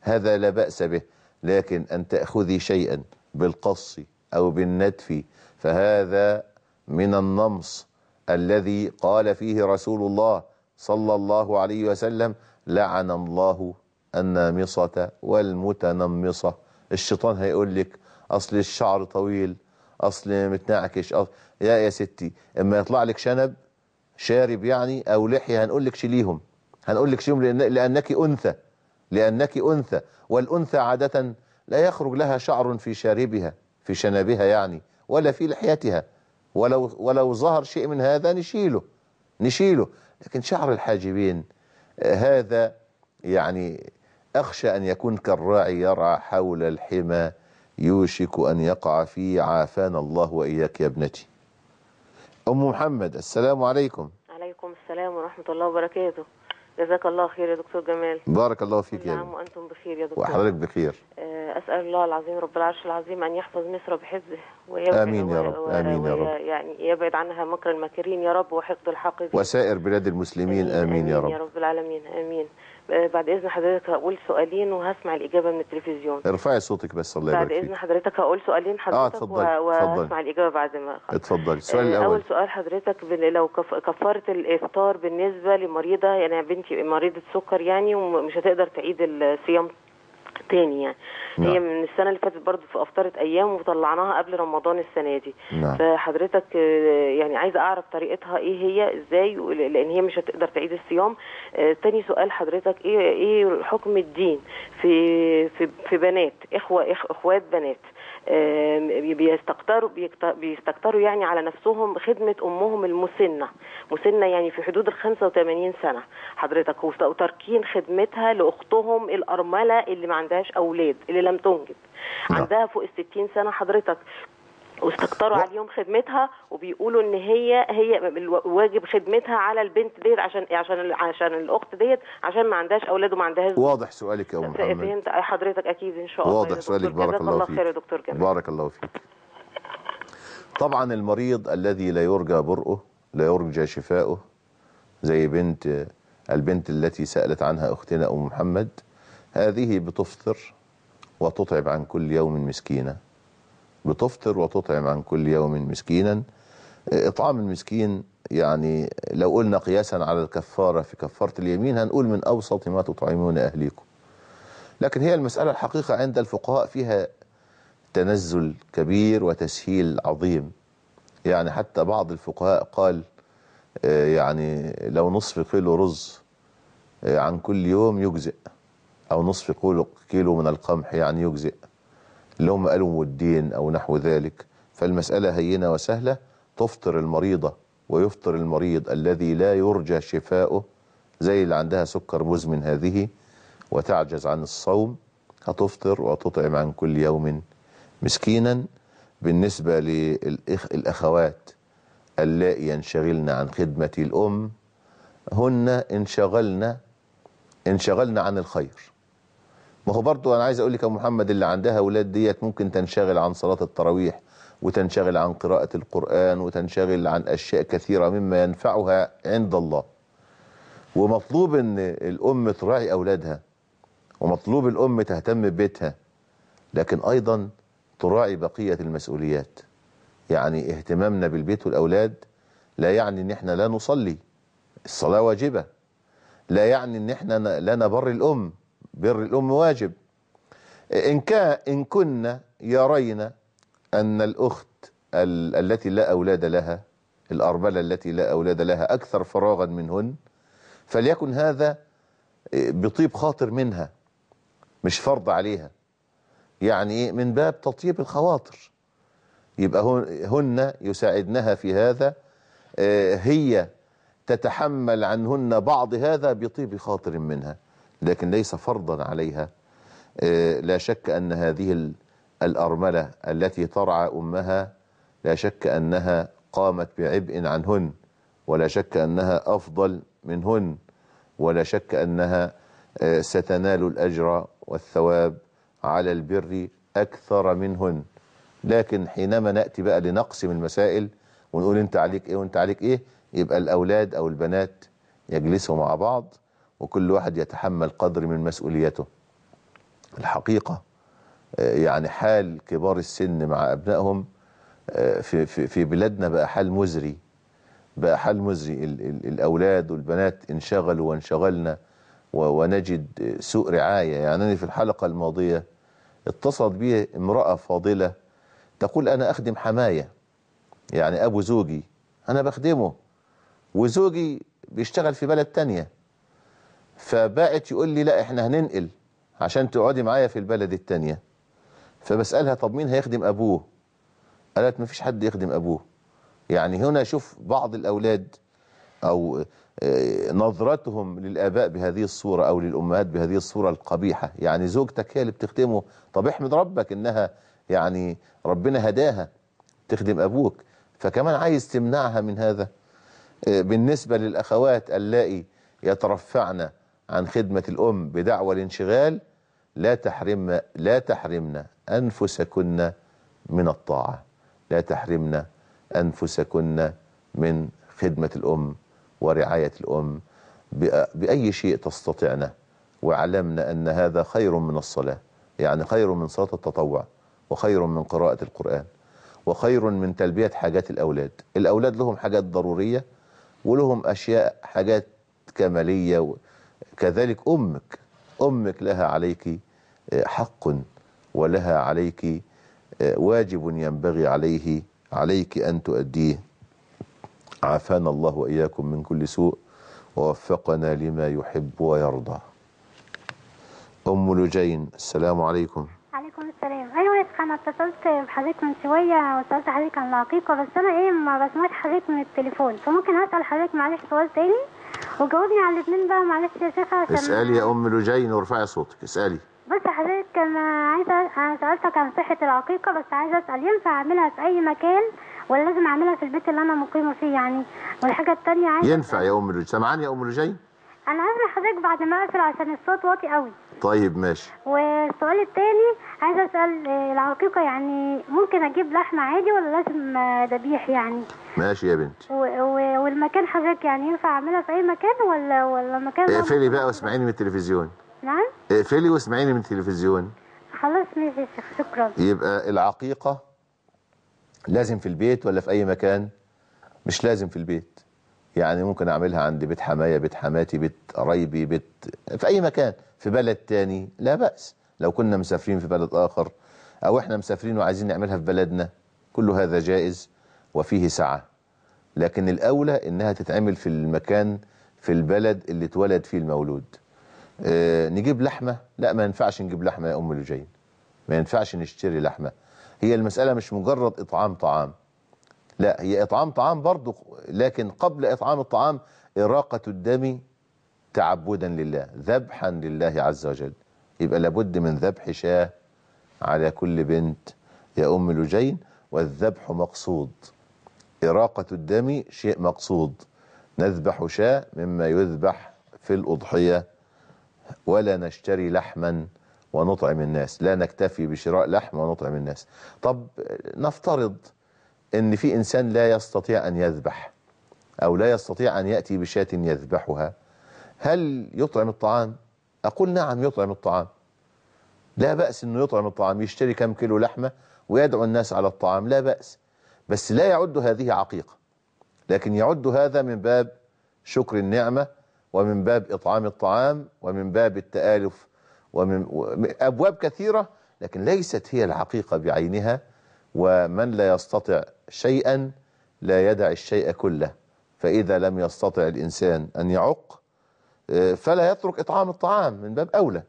هذا لا بأس به لكن أن تأخذي شيئا بالقص أو بالندف فهذا من النمص الذي قال فيه رسول الله صلى الله عليه وسلم لعن الله النامصة والمتنمصة الشيطان هيقول لك أصل الشعر طويل أصل متنعكش أصل يا يا ستي اما يطلع لك شنب شارب يعني او لحيه هنقول لك شيليهم هنقول لك شيليهم لأن لانك انثى لانك انثى والانثى عاده لا يخرج لها شعر في شاربها في شنبها يعني ولا في لحيتها ولو ولو ظهر شيء من هذا نشيله نشيله لكن شعر الحاجبين آه، هذا يعني أخشى أن يكون كالراعي يرعى حول الحمى يوشك أن يقع فيه عافانا الله وإياك يا ابنتي أم محمد السلام عليكم عليكم السلام ورحمة الله وبركاته جزاك الله خير يا دكتور جمال بارك الله فيك يا نعم وأنتم بخير يا دكتور وحضرتك بخير آه، أسأل الله العظيم رب العرش العظيم أن يحفظ مصر بحفظه آمين يا رب آمين يا رب يعني يبعد عنها مكر المكرين يا رب وحقد الحاقدين وسائر بلاد المسلمين آمين, آمين, آمين يا رب يا رب العالمين آمين بعد اذن حضرتك هقول سؤالين وهسمع الاجابه من التلفزيون ارفعي صوتك بس الله يبارك بعد اذن حضرتك هقول سؤالين آه، حضرتك آه وهسمع الاجابه بعد ما اتفضلي السؤال آه، الاول اول سؤال حضرتك لو كفرت الافطار بالنسبه لمريضه يعني بنتي مريضه سكر يعني ومش هتقدر تعيد الصيام تاني يعني نعم. هي من السنه اللي فاتت برضو في افطاره ايام وطلعناها قبل رمضان السنه دي نعم. فحضرتك آه، يعني عايزه اعرف طريقتها ايه هي ازاي لان هي مش هتقدر تعيد الصيام آه، تاني سؤال حضرتك ايه ايه حكم الدين في في في بنات اخوه اخوات بنات بيستكتروا بيستكتروا يعني على نفسهم خدمه امهم المسنه مسنه يعني في حدود ال 85 سنه حضرتك وتركين خدمتها لاختهم الارمله اللي ما عندهاش اولاد اللي لم تنجب نعم. عندها فوق ال 60 سنه حضرتك واستكتروا عليهم خدمتها وبيقولوا ان هي هي واجب خدمتها على البنت ديت عشان عشان عشان الاخت ديت عشان ما عندهاش اولاد وما عندهاش واضح سؤالك يا ام محمد فهمت حضرتك اكيد ان شاء الله واضح سؤالك بارك الله, الله فيك خير يا دكتور جمال بارك الله فيك طبعا المريض الذي لا يرجى برؤه لا يرجى شفاؤه زي بنت البنت التي سالت عنها اختنا ام محمد هذه بتفطر وتطعب عن كل يوم مسكينه بتفطر وتطعم عن كل يوم مسكينا آه، إطعام المسكين يعني لو قلنا قياسا على الكفارة في كفارة اليمين هنقول من أوسط ما تطعمون أهليكم لكن هي المسألة الحقيقة عند الفقهاء فيها تنزل كبير وتسهيل عظيم يعني حتى بعض الفقهاء قال آه، يعني لو نصف كيلو رز آه، عن كل يوم يجزئ أو نصف كيلو من القمح يعني يجزئ اللي هم قالوا مودين أو نحو ذلك فالمسألة هينة وسهلة تفطر المريضة ويفطر المريض الذي لا يرجى شفاؤه زي اللي عندها سكر مزمن هذه وتعجز عن الصوم هتفطر وتطعم عن كل يوم مسكينا بالنسبة للأخوات اللائي ينشغلن عن خدمة الأم هن انشغلن انشغلن عن الخير ما هو برضه انا عايز اقول لك يا محمد اللي عندها اولاد ديت ممكن تنشغل عن صلاه التراويح وتنشغل عن قراءه القران وتنشغل عن اشياء كثيره مما ينفعها عند الله ومطلوب ان الام تراعي اولادها ومطلوب الام تهتم ببيتها لكن ايضا تراعي بقيه المسؤوليات يعني اهتمامنا بالبيت والاولاد لا يعني ان احنا لا نصلي الصلاه واجبه لا يعني ان احنا لا نبر الام بر الأم واجب إن, كا إن كنا يرين أن الأخت ال التي لا أولاد لها الأرملة التي لا أولاد لها أكثر فراغا منهن فليكن هذا إيه، بطيب خاطر منها مش فرض عليها يعني ايه من باب تطيب الخواطر يبقى هن يساعدنها في هذا إيه، هي تتحمل عنهن بعض هذا بطيب خاطر منها لكن ليس فرضا عليها آه، لا شك أن هذه الأرملة التي ترعى أمها لا شك أنها قامت بعبء عنهن ولا شك أنها أفضل منهن ولا شك أنها آه، ستنال الأجر والثواب على البر أكثر منهن لكن حينما نأتي بقى لنقسم المسائل ونقول أنت عليك إيه وأنت عليك إيه يبقى الأولاد أو البنات يجلسوا مع بعض وكل واحد يتحمل قدر من مسؤوليته الحقيقة آه، يعني حال كبار السن مع أبنائهم آه، في, في, في بلادنا بقى حال مزري بقى حال مزري الـ الـ الأولاد والبنات انشغلوا وانشغلنا ونجد سوء رعاية يعني أنا في الحلقة الماضية اتصلت بي امرأة فاضلة تقول أنا أخدم حماية يعني أبو زوجي أنا بخدمه وزوجي بيشتغل في بلد تانية فبقت يقول لي لا احنا هننقل عشان تقعدي معايا في البلد التانية فبسألها طب مين هيخدم أبوه قالت ما فيش حد يخدم أبوه يعني هنا شوف بعض الأولاد أو آه، نظرتهم للآباء بهذه الصورة أو للأمهات بهذه الصورة القبيحة يعني زوجتك هي اللي بتخدمه طب احمد ربك إنها يعني ربنا هداها تخدم أبوك فكمان عايز تمنعها من هذا آه، بالنسبة للأخوات اللائي يترفعن عن خدمة الأم بدعوة الانشغال لا تحرم لا تحرمنا أنفسكن من الطاعة لا تحرمنا أنفسكن من خدمة الأم ورعاية الأم بأي شيء تستطعنا وعلمنا أن هذا خير من الصلاة يعني خير من صلاة التطوع وخير من قراءة القرآن وخير من تلبية حاجات الأولاد الأولاد لهم حاجات ضرورية ولهم أشياء حاجات كمالية كذلك أمك أمك لها عليك آه، حق ولها عليك آه، واجب ينبغي عليه عليك أن تؤديه عافانا الله وإياكم من كل سوء ووفقنا لما يحب ويرضى أم لجين السلام عليكم عليكم السلام ايوه انا اتصلت بحضرتك من شويه وسالت حضرتك عن العقيقه بس انا ايه ما بسمعش حضرتك من التليفون فممكن اسال حضرتك معلش سؤال تاني وجاوبني على الاثنين بقى معلش يا شيخه عشان اسالي يا ام لجين وارفعي صوتك اسالي بص حضرتك انا عايزه انا سالتك عن صحه العقيقه بس عايزه اسال ينفع اعملها في اي مكان ولا لازم اعملها في البيت اللي انا مقيمه فيه يعني والحاجه الثانيه عايزه ينفع يا ام لجين سامعاني يا ام لجين انا عايزه حضرتك بعد ما اقفل عشان الصوت واطي قوي طيب ماشي والسؤال التاني عايزه اسال آه، العقيقه يعني ممكن اجيب لحمه عادي ولا لازم آه، ذبيح يعني ماشي يا بنتي و... و... والمكان حضرتك يعني ينفع اعملها في اي مكان ولا ولا مكان اقفلي بقى واسمعيني من التلفزيون نعم اقفلي واسمعيني من التلفزيون خلاص ماشي شكرا يبقى العقيقه لازم في البيت ولا في اي مكان مش لازم في البيت يعني ممكن اعملها عند بيت حمايه بيت حماتي بيت قرايبي بيت في اي مكان في بلد تاني لا بأس لو كنا مسافرين في بلد آخر أو إحنا مسافرين وعايزين نعملها في بلدنا كل هذا جائز وفيه سعة لكن الأولى إنها تتعمل في المكان في البلد اللي اتولد فيه المولود أه نجيب لحمة لا ما ينفعش نجيب لحمة يا أم لجين ما ينفعش نشتري لحمة هي المسألة مش مجرد إطعام طعام لا هي إطعام طعام برضه لكن قبل إطعام الطعام إراقة الدم تعبدا لله ذبحا لله عز وجل يبقى لابد من ذبح شاه على كل بنت يا أم لجين والذبح مقصود إراقة الدم شيء مقصود نذبح شاة مما يذبح في الأضحية ولا نشتري لحما ونطعم الناس لا نكتفي بشراء لحم ونطعم الناس طب نفترض ان في انسان لا يستطيع ان يذبح او لا يستطيع ان يأتي بشاة يذبحها هل يطعم الطعام أقول نعم يطعم الطعام لا بأس أنه يطعم الطعام يشتري كم كيلو لحمة ويدعو الناس على الطعام لا بأس بس لا يعد هذه عقيقة لكن يعد هذا من باب شكر النعمة ومن باب إطعام الطعام ومن باب التآلف ومن أبواب كثيرة لكن ليست هي العقيقة بعينها ومن لا يستطع شيئا لا يدع الشيء كله فإذا لم يستطع الإنسان أن يعق فلا يترك إطعام الطعام من باب أولى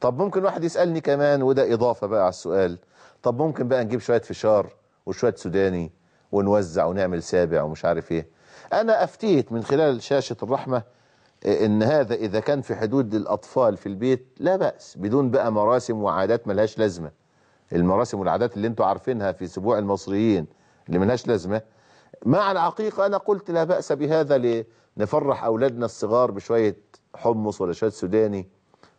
طب ممكن واحد يسألني كمان وده إضافة بقى على السؤال طب ممكن بقى نجيب شوية فشار وشوية سوداني ونوزع ونعمل سابع ومش عارف إيه أنا أفتيت من خلال شاشة الرحمة آه، إن هذا إذا كان في حدود الأطفال في البيت لا بأس بدون بقى مراسم وعادات ملهاش لازمة المراسم والعادات اللي انتوا عارفينها في سبوع المصريين اللي ملهاش لازمة مع العقيقة أنا قلت لا بأس بهذا نفرح أولادنا الصغار بشوية حمص ولا شوية سوداني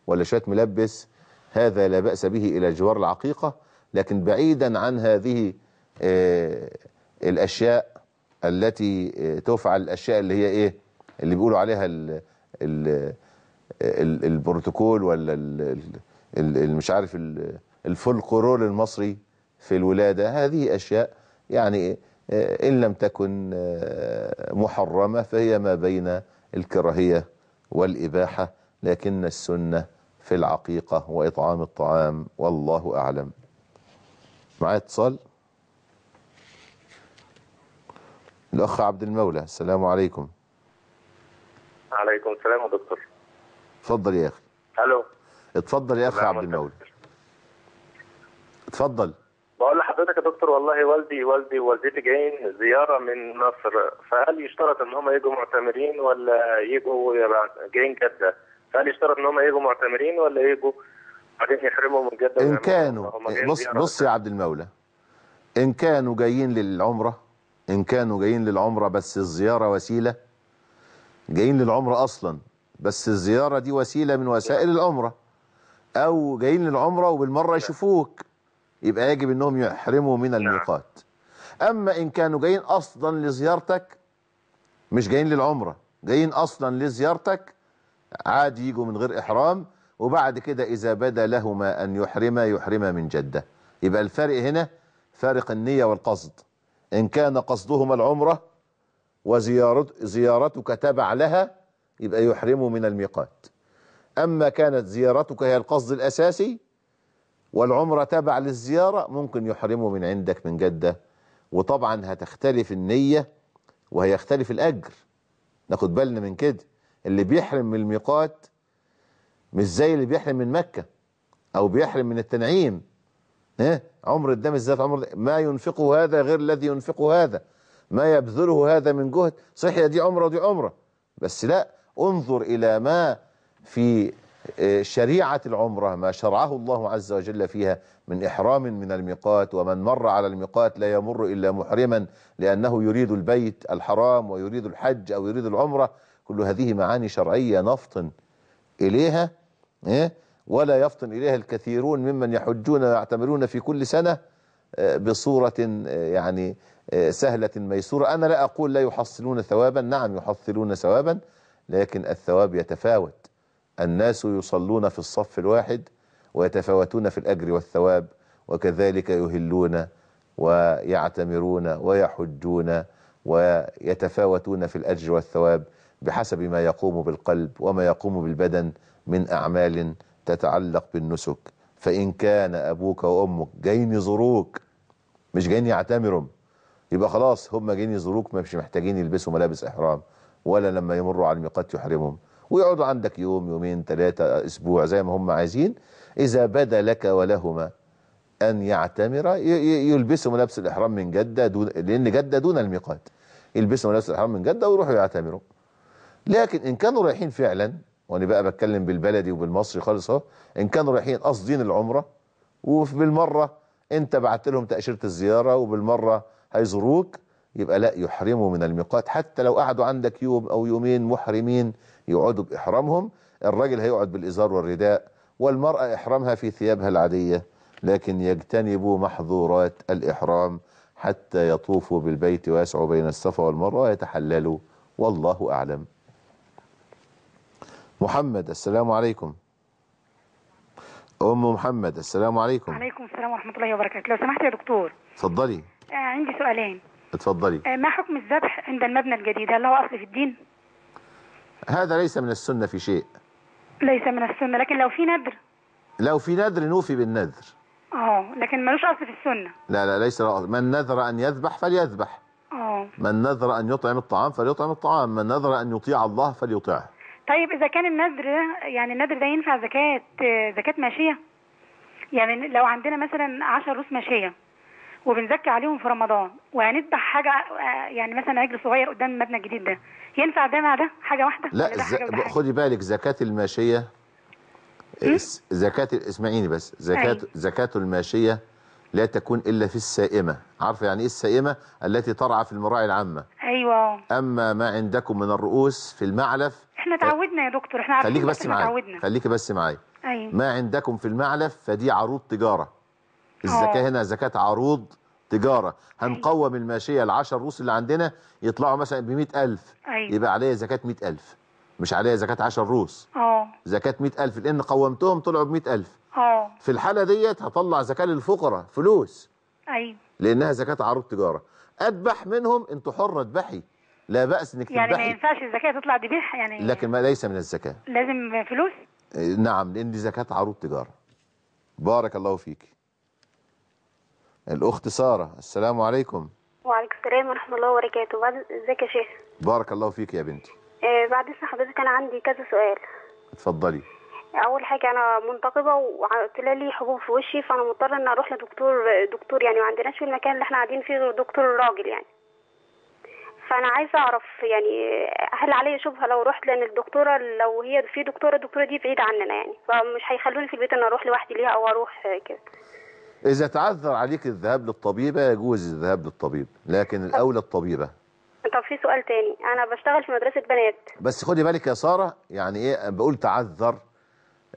ولا شوية ملبس هذا لا بأس به إلى جوار العقيقة لكن بعيدا عن هذه آه، الأشياء التي آه، تفعل الأشياء اللي هي إيه اللي بيقولوا عليها الـ الـ البروتوكول ولا مش عارف الفولكلور المصري في الولادة هذه أشياء يعني إن لم تكن آه، محرمة فهي ما بين الكراهية والإباحة لكن السنة في العقيقة وإطعام الطعام والله أعلم معايا اتصال الأخ عبد المولى السلام عليكم عليكم السلام يا دكتور اتفضل يا أخي ألو اتفضل يا أخ عبد المولى اتفضل بقول لحضرتك يا دكتور والله والدي والدي ووالدتي جايين زيارة من مصر فهل يشترط ان هم يجوا معتمرين ولا يجوا جايين جدة؟ فهل يشترط ان هم يجوا معتمرين ولا يجوا بعدين يحرموا من جدة؟ ان كانوا بص بص يا عبد المولى ان كانوا جايين للعمرة ان كانوا جايين للعمرة بس الزيارة وسيلة جايين للعمرة اصلا بس الزيارة دي وسيلة من وسائل العمرة او جايين للعمرة وبالمرة يشوفوك يبقى يجب انهم يحرموا من نعم. الميقات اما ان كانوا جايين اصلا لزيارتك مش جايين للعمره جايين اصلا لزيارتك عادي يجوا من غير احرام وبعد كده اذا بدا لهما ان يحرما يحرما من جده يبقى الفرق هنا فارق النيه والقصد ان كان قصدهما العمره وزيارت زيارتك تبع لها يبقى يحرموا من الميقات اما كانت زيارتك هي القصد الاساسي والعمرة تبع للزيارة ممكن يحرمه من عندك من جدة وطبعا هتختلف النية وهيختلف الأجر ناخد بالنا من كده اللي بيحرم من الميقات مش زي اللي بيحرم من مكة أو بيحرم من التنعيم ها عمر الدم مش عمر ما ينفقه هذا غير الذي ينفقه هذا ما يبذله هذا من جهد صحيح دي عمرة ودي عمرة بس لا انظر إلى ما في شريعة العمرة ما شرعه الله عز وجل فيها من إحرام من الميقات ومن مر على الميقات لا يمر إلا محرما لأنه يريد البيت الحرام ويريد الحج أو يريد العمرة كل هذه معاني شرعية نفطن إليها إيه؟ ولا يفطن إليها الكثيرون ممن يحجون ويعتمرون في كل سنة آه، بصورة آه، يعني آه، سهلة ميسورة أنا لا أقول لا يحصلون ثوابا نعم يحصلون ثوابا لكن الثواب يتفاوت الناس يصلون في الصف الواحد ويتفاوتون في الأجر والثواب وكذلك يهلون ويعتمرون ويحجون ويتفاوتون في الأجر والثواب بحسب ما يقوم بالقلب وما يقوم بالبدن من أعمال تتعلق بالنسك فإن كان أبوك وأمك جايين يزوروك مش جايين يعتمروا يبقى خلاص هم جايين يزوروك مش محتاجين يلبسوا ملابس إحرام ولا لما يمروا على الميقات يحرمهم ويقعدوا عندك يوم يومين ثلاثة أسبوع زي ما هم عايزين إذا بدا لك ولهما أن يعتمرا يلبسوا ملابس الإحرام من جدة دون لأن جدة دون الميقات يلبسوا ملابس الإحرام من جدة ويروحوا يعتمروا لكن إن كانوا رايحين فعلا وأنا بقى بتكلم بالبلدي وبالمصري خالص أهو إن كانوا رايحين قاصدين العمرة وبالمرة أنت بعت لهم تأشيرة الزيارة وبالمرة هيزوروك يبقى لا يحرموا من الميقات حتى لو قعدوا عندك يوم أو يومين محرمين يقعدوا بإحرامهم الراجل هيقعد بالإزار والرداء والمرأة إحرامها في ثيابها العادية لكن يجتنبوا محظورات الإحرام حتى يطوفوا بالبيت ويسعوا بين الصفا والمروة ويتحللوا والله أعلم محمد السلام عليكم أم محمد السلام عليكم عليكم السلام ورحمة الله وبركاته لو سمحت يا دكتور اتفضلي آه عندي سؤالين اتفضلي آه ما حكم الذبح عند المبنى الجديد هل هو أصل في الدين؟ هذا ليس من السنة في شيء ليس من السنة لكن لو في نذر لو في نذر نوفي بالنذر اه لكن ملوش اصل في السنة لا لا ليس له اصل من نذر أن يذبح فليذبح اه من نذر أن يطعم الطعام فليطعم الطعام من نذر أن يطيع الله فليطيعه طيب إذا كان النذر ده يعني النذر ده ينفع زكاة آه، زكاة ماشية يعني لو عندنا مثلا 10 رؤوس ماشية وبنزكي عليهم في رمضان وهنذبح حاجه آه، يعني مثلا عجل صغير قدام المبنى الجديد ده ينفع ده مع ده حاجه واحده لا ز... حاجة خدي بالك زكاه الماشيه زكاه اسمعيني بس زكاه أي. أيوة. زكاه الماشيه لا تكون الا في السائمه عارفه يعني ايه السائمه التي ترعى في المراعي العامه ايوه اما ما عندكم من الرؤوس في المعلف احنا اتعودنا يا دكتور احنا عارفين خليكي بس معايا خليكي بس معايا أيوة. ما عندكم في المعلف فدي عروض تجاره الزكاه هنا زكاه عروض تجاره هنقوم الماشيه العشر روس اللي عندنا يطلعوا مثلا ب 100000 أيوة. يبقى عليها زكاه 100000 مش عليها زكاه 10 روس اه زكاه 100000 لان قومتهم طلعوا ب 100000 اه في الحاله ديت هطلع زكاه للفقراء فلوس ايوه لانها زكاه عروض تجاره أدبح منهم انت حره أدبحي لا باس انك تدبحي يعني ما ينفعش الزكاه تطلع دبيح يعني لكن ما ليس من الزكاه لازم فلوس إيه، نعم لان دي زكاه عروض تجاره بارك الله فيك الأخت سارة السلام عليكم وعليكم السلام ورحمة الله وبركاته ازيك يا شيخ بارك الله فيك يا بنتي آه، بعد إذن حضرتك أنا عندي كذا سؤال اتفضلي أول حاجة أنا منتقبة وطلع لي حبوب في وشي فأنا مضطرة إن أروح لدكتور دكتور يعني ما عندناش في المكان اللي احنا قاعدين فيه غير دكتور راجل يعني فانا عايزه اعرف يعني هل عليا شبهه لو رحت لان الدكتوره لو هي في دكتوره الدكتوره دي بعيده عننا يعني فمش هيخلوني في البيت ان اروح لوحدي ليها او اروح كده إذا تعذر عليك الذهاب للطبيبة يجوز الذهاب للطبيب لكن الأولى الطبيبة طب في سؤال تاني أنا بشتغل في مدرسة بنات بس خدي بالك يا سارة يعني إيه بقول تعذر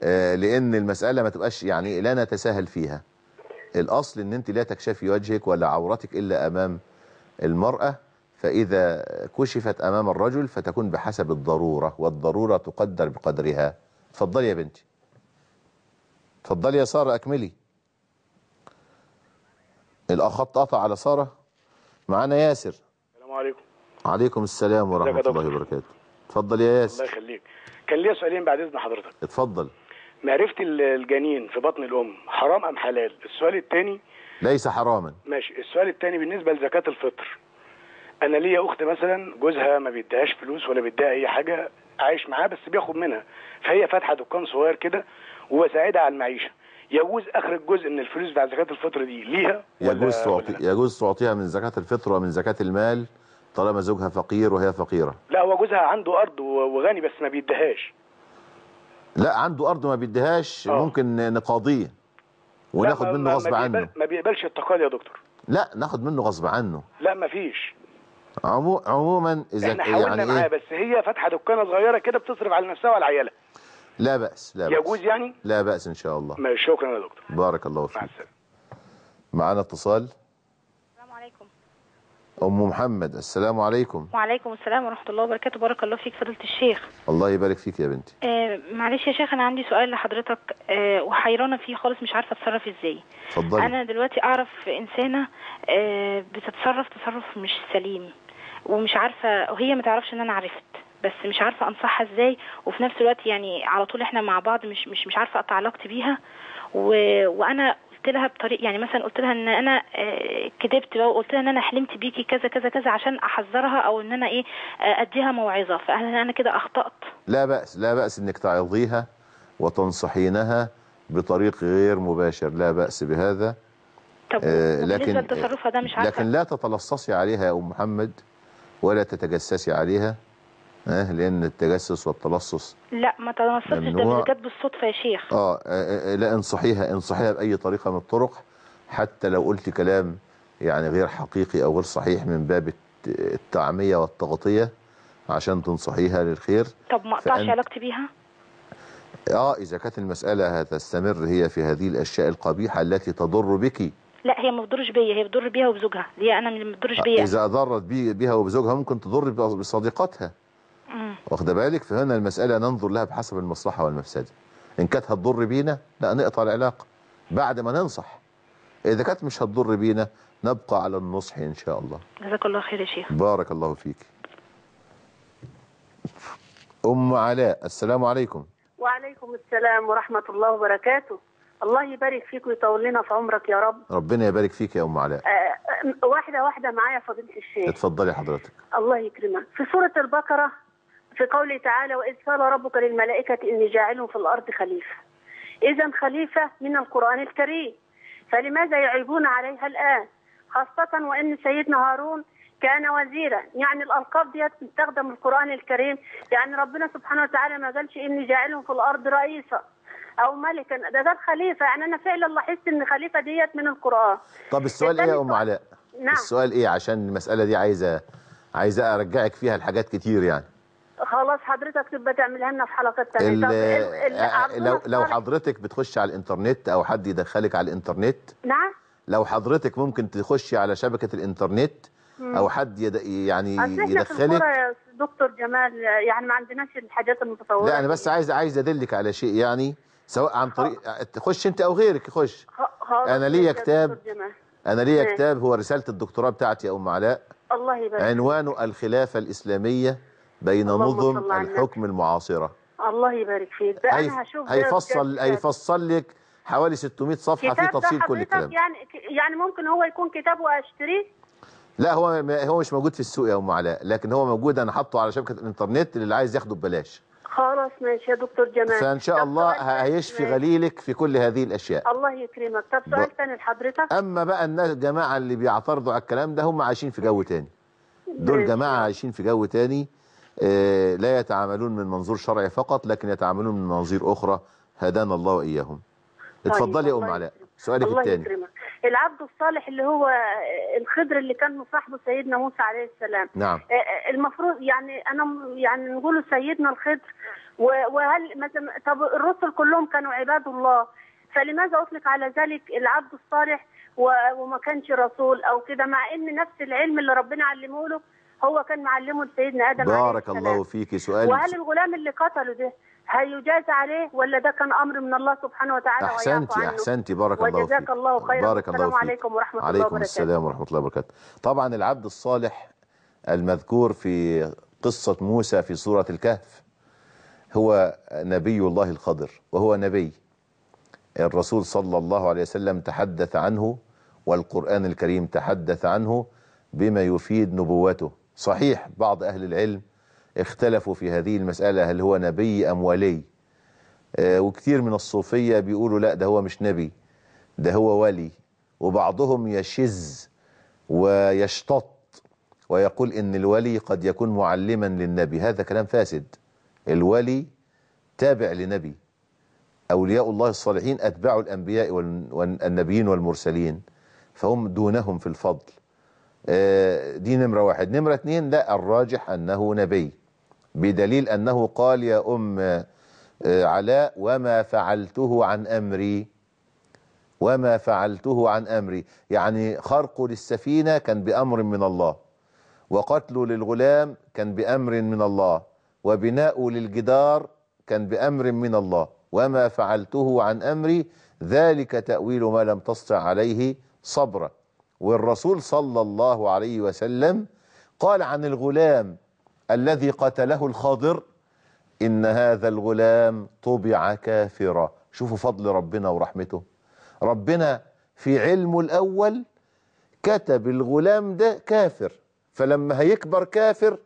آه لأن المسألة ما تبقاش يعني لا نتساهل فيها الأصل أن أنت لا تكشفي وجهك ولا عورتك إلا أمام المرأة فإذا كشفت أمام الرجل فتكون بحسب الضرورة والضرورة تقدر بقدرها اتفضلي يا بنتي اتفضلي يا سارة أكملي الأخط قطع على سارة معانا ياسر السلام عليكم عليكم السلام ورحمة الله وبركاته اتفضل يا ياسر الله يخليك كان ليا سؤالين بعد إذن حضرتك اتفضل معرفة الجنين في بطن الأم حرام أم حلال السؤال الثاني ليس حراما ماشي السؤال الثاني بالنسبة لزكاة الفطر أنا ليا أخت مثلا جوزها ما بيديهاش فلوس ولا بيديها أي حاجة عايش معاه بس بياخد منها فهي فاتحة دكان صغير كده وبساعدها على المعيشة يجوز اخرج جزء من الفلوس بتاع زكاه الفطر دي ليها يجوز تعطي يجوز تعطيها من زكاه الفطر ومن زكاه المال طالما زوجها فقير وهي فقيره لا هو جوزها عنده ارض وغني بس ما بيديهاش لا عنده ارض ما بيديهاش آه. ممكن نقاضيه وناخد منه غصب عنه ما بيقبلش التقاضي يا دكتور لا ناخد منه غصب عنه لا ما فيش عمو... عموما اذا احنا يعني حاولنا يعني معاه بس هي فاتحه دكانه صغيره كده بتصرف على نفسها وعلى عيالها لا بأس لا بأس يجوز يعني لا بأس إن شاء الله شكرا يا دكتور بارك الله فيك مع السلامة معانا اتصال السلام عليكم أم محمد السلام عليكم وعليكم السلام ورحمة الله وبركاته بارك الله فيك فضيلة الشيخ الله يبارك فيك يا بنتي آه معلش يا شيخ أنا عندي سؤال لحضرتك آه وحيرانة فيه خالص مش عارفة أتصرف إزاي اتفضلي أنا دلوقتي أعرف إنسانة آه بتتصرف تصرف مش سليم ومش عارفة وهي ما تعرفش إن أنا عرفت بس مش عارفه انصحها ازاي وفي نفس الوقت يعني على طول احنا مع بعض مش مش مش عارفه اقطع علاقتي بيها و... وانا قلت لها بطريقه يعني مثلا قلت لها ان انا آه، كذبت بقى وقلت لها ان انا حلمت بيكي كذا كذا كذا عشان احذرها او ان انا ايه آه، اديها موعظه فهل انا كده اخطات لا باس لا باس انك تعظيها وتنصحينها بطريق غير مباشر لا باس بهذا طب آه لكن آه، ده مش عارفة. لكن لا تتلصصي عليها يا ام محمد ولا تتجسسي عليها اه لان التجسس والتلصص لا ما تلصصش ده جت بالصدفه يا شيخ اه, آه, اه،, اه، لا انصحيها انصحيها باي طريقه من الطرق حتى لو قلت كلام يعني غير حقيقي او غير صحيح من باب التعميه والتغطيه عشان تنصحيها للخير طب ما اقطعش فأن... علاقتي بيها اه اذا كانت المساله هتستمر هي في هذه الاشياء القبيحه التي تضر بك لا هي ما بتضرش بيا هي بتضر بيها وبزوجها هي انا اللي ما بتضرش آه، بيا اذا ضرت بيها وبزوجها ممكن تضر بصديقاتها واخد بالك فهنا المسألة ننظر لها بحسب المصلحة والمفسدة إن كانت هتضر بينا لا نقطع العلاقة بعد ما ننصح إذا كانت مش هتضر بينا نبقى على النصح إن شاء الله جزاك الله خير يا شيخ بارك الله فيك أم علاء السلام عليكم وعليكم السلام ورحمة الله وبركاته الله يبارك فيك ويطول لنا في عمرك يا رب ربنا يبارك فيك يا ام علاء آه, آه، واحده واحده معايا فضيله الشيخ اتفضلي حضرتك الله يكرمك في سوره البقره في قوله تعالى وإذ قال ربك للملائكة إني جاعل في الأرض خليفة إذا خليفة من القرآن الكريم فلماذا يعيبون عليها الآن خاصة وأن سيدنا هارون كان وزيرا يعني الألقاب ديت تستخدم القرآن الكريم يعني ربنا سبحانه وتعالى ما قالش إني جاعل في الأرض رئيسا او ملكا ده ده خليفه يعني انا فعلا لاحظت ان خليفه ديت من القران طب السؤال ايه يا ام علاء نعم السؤال ايه عشان المساله دي عايزه عايزه ارجعك فيها لحاجات كتير يعني خلاص حضرتك تبقى تعملها لنا في حلقه ثانيه آه، آه، لو لو حضرتك بتخشي على الانترنت او حد يدخلك على الانترنت نعم لو حضرتك ممكن تخشي على شبكه الانترنت او حد يد... يعني يدخلك يا دكتور جمال يعني ما عندناش الحاجات المتطوره لا انا بس عايز عايز ادلك على شيء يعني سواء عن طريق آه، تخش انت او غيرك يخش انا ليا كتاب انا ليا كتاب هو رساله الدكتوراه بتاعتي يا ام علاء الله يبارك عنوانه الخلافه الاسلاميه بين نظم الحكم المعاصرة الله يبارك فيك ده أنا هشوف هيفصل هيفصل لك حوالي 600 صفحة في تفصيل كل الكلام يعني يعني ممكن هو يكون كتاب واشتريه لا هو هو مش موجود في السوق يا ام علاء لكن هو موجود انا حاطه على شبكه الانترنت اللي عايز ياخده ببلاش خلاص ماشي يا دكتور جمال فان شاء الله هيشفي غليلك في كل هذه الاشياء الله يكرمك طب سؤال ثاني لحضرتك اما بقى الناس الجماعه اللي بيعترضوا على الكلام ده هم عايشين في جو تاني دول جماعه عايشين في جو تاني آه، لا يتعاملون من منظور شرعي فقط لكن يتعاملون من منظور أخرى هدانا الله وإياهم طيب اتفضلي يا أم علاء سؤالك الثاني العبد الصالح اللي هو الخضر اللي كان مصاحبه سيدنا موسى عليه السلام نعم آه، آه، المفروض يعني انا يعني نقول سيدنا الخضر وهل مثلا طب الرسل كلهم كانوا عباد الله فلماذا اطلق على ذلك العبد الصالح وما كانش رسول او كده مع ان نفس العلم اللي ربنا علمه له هو كان معلمه لسيدنا ادم بارك الله فيكي سؤال وهل الغلام اللي قتله ده هيجاز عليه ولا ده كان امر من الله سبحانه وتعالى احسنتي احسنتي بارك الله فيك وجزاك الله خيرا بارك الله السلام عليكم ورحمه عليكم الله وبركاته السلام ورحمه الله وبركاته طبعا العبد الصالح المذكور في قصه موسى في سوره الكهف هو نبي الله الخضر وهو نبي الرسول صلى الله عليه وسلم تحدث عنه والقرآن الكريم تحدث عنه بما يفيد نبوته صحيح بعض أهل العلم اختلفوا في هذه المسألة هل هو نبي أم ولي آه، وكثير من الصوفية بيقولوا لا ده هو مش نبي ده هو ولي وبعضهم يشز ويشتط ويقول إن الولي قد يكون معلما للنبي هذا كلام فاسد الولي تابع لنبي أولياء الله الصالحين أتباع الأنبياء والنبيين والمرسلين فهم دونهم في الفضل آه، دي نمرة واحد نمرة اتنين لا الراجح أنه نبي بدليل أنه قال يا أم آه، علاء وما فعلته عن أمري وما فعلته عن أمري يعني خرقه للسفينة كان بأمر من الله وقتله للغلام كان بأمر من الله وبناء للجدار كان بأمر من الله وما فعلته عن أمري ذلك تأويل ما لم تسطع عليه صبرا والرسول صلى الله عليه وسلم قال عن الغلام الذي قتله الخضر إن هذا الغلام طبع كافرا شوفوا فضل ربنا ورحمته ربنا في علمه الأول كتب الغلام ده كافر فلما هيكبر كافر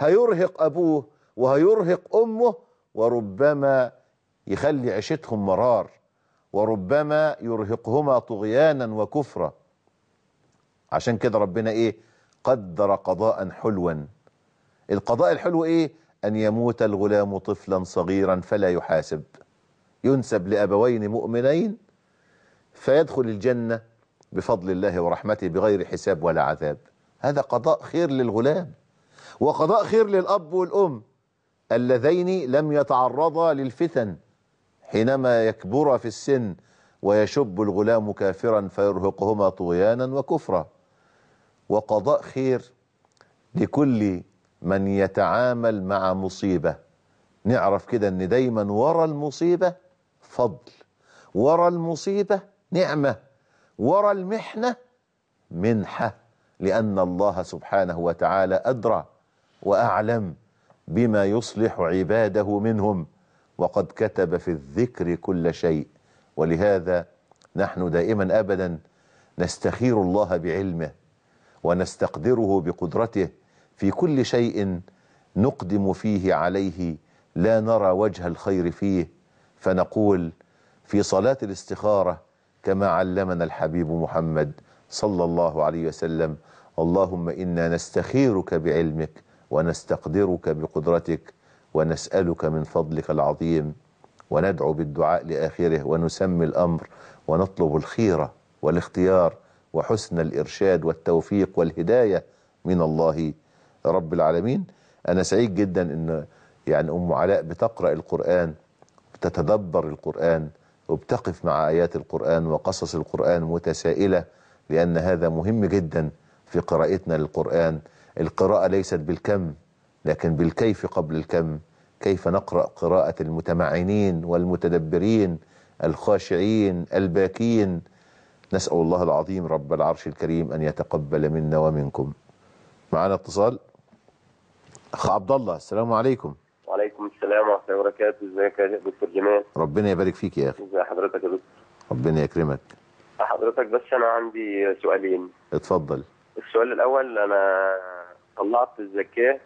هيرهق أبوه وهيرهق أمه وربما يخلي عيشتهم مرار وربما يرهقهما طغيانا وكفرا عشان كده ربنا ايه قدر قضاء حلوا القضاء الحلو ايه ان يموت الغلام طفلا صغيرا فلا يحاسب ينسب لابوين مؤمنين فيدخل الجنه بفضل الله ورحمته بغير حساب ولا عذاب هذا قضاء خير للغلام وقضاء خير للاب والام اللذين لم يتعرضا للفتن حينما يكبرا في السن ويشب الغلام كافرا فيرهقهما طغيانا وكفرا وقضاء خير لكل من يتعامل مع مصيبة نعرف كده ان دايما ورا المصيبة فضل ورا المصيبة نعمة ورا المحنة منحة لأن الله سبحانه وتعالى أدرى وأعلم بما يصلح عباده منهم وقد كتب في الذكر كل شيء ولهذا نحن دائما أبدا نستخير الله بعلمه ونستقدره بقدرته في كل شيء نقدم فيه عليه لا نرى وجه الخير فيه فنقول في صلاة الاستخارة كما علمنا الحبيب محمد صلى الله عليه وسلم اللهم إنا نستخيرك بعلمك ونستقدرك بقدرتك ونسألك من فضلك العظيم وندعو بالدعاء لآخره ونسمي الأمر ونطلب الخيرة والاختيار وحسن الإرشاد والتوفيق والهداية من الله رب العالمين أنا سعيد جدا أن يعني أم علاء بتقرأ القرآن بتتدبر القرآن وبتقف مع آيات القرآن وقصص القرآن متسائلة لأن هذا مهم جدا في قراءتنا للقرآن القراءة ليست بالكم لكن بالكيف قبل الكم كيف نقرأ قراءة المتمعنين والمتدبرين الخاشعين الباكين نسأل الله العظيم رب العرش الكريم أن يتقبل منا ومنكم معنا اتصال أخ عبد الله السلام عليكم وعليكم السلام ورحمة الله وبركاته ازيك يا دكتور جمال ربنا يبارك فيك يا أخي ازي حضرتك يا دكتور ربنا يكرمك أه، حضرتك بس أنا عندي سؤالين اتفضل السؤال الأول أنا طلعت الزكاة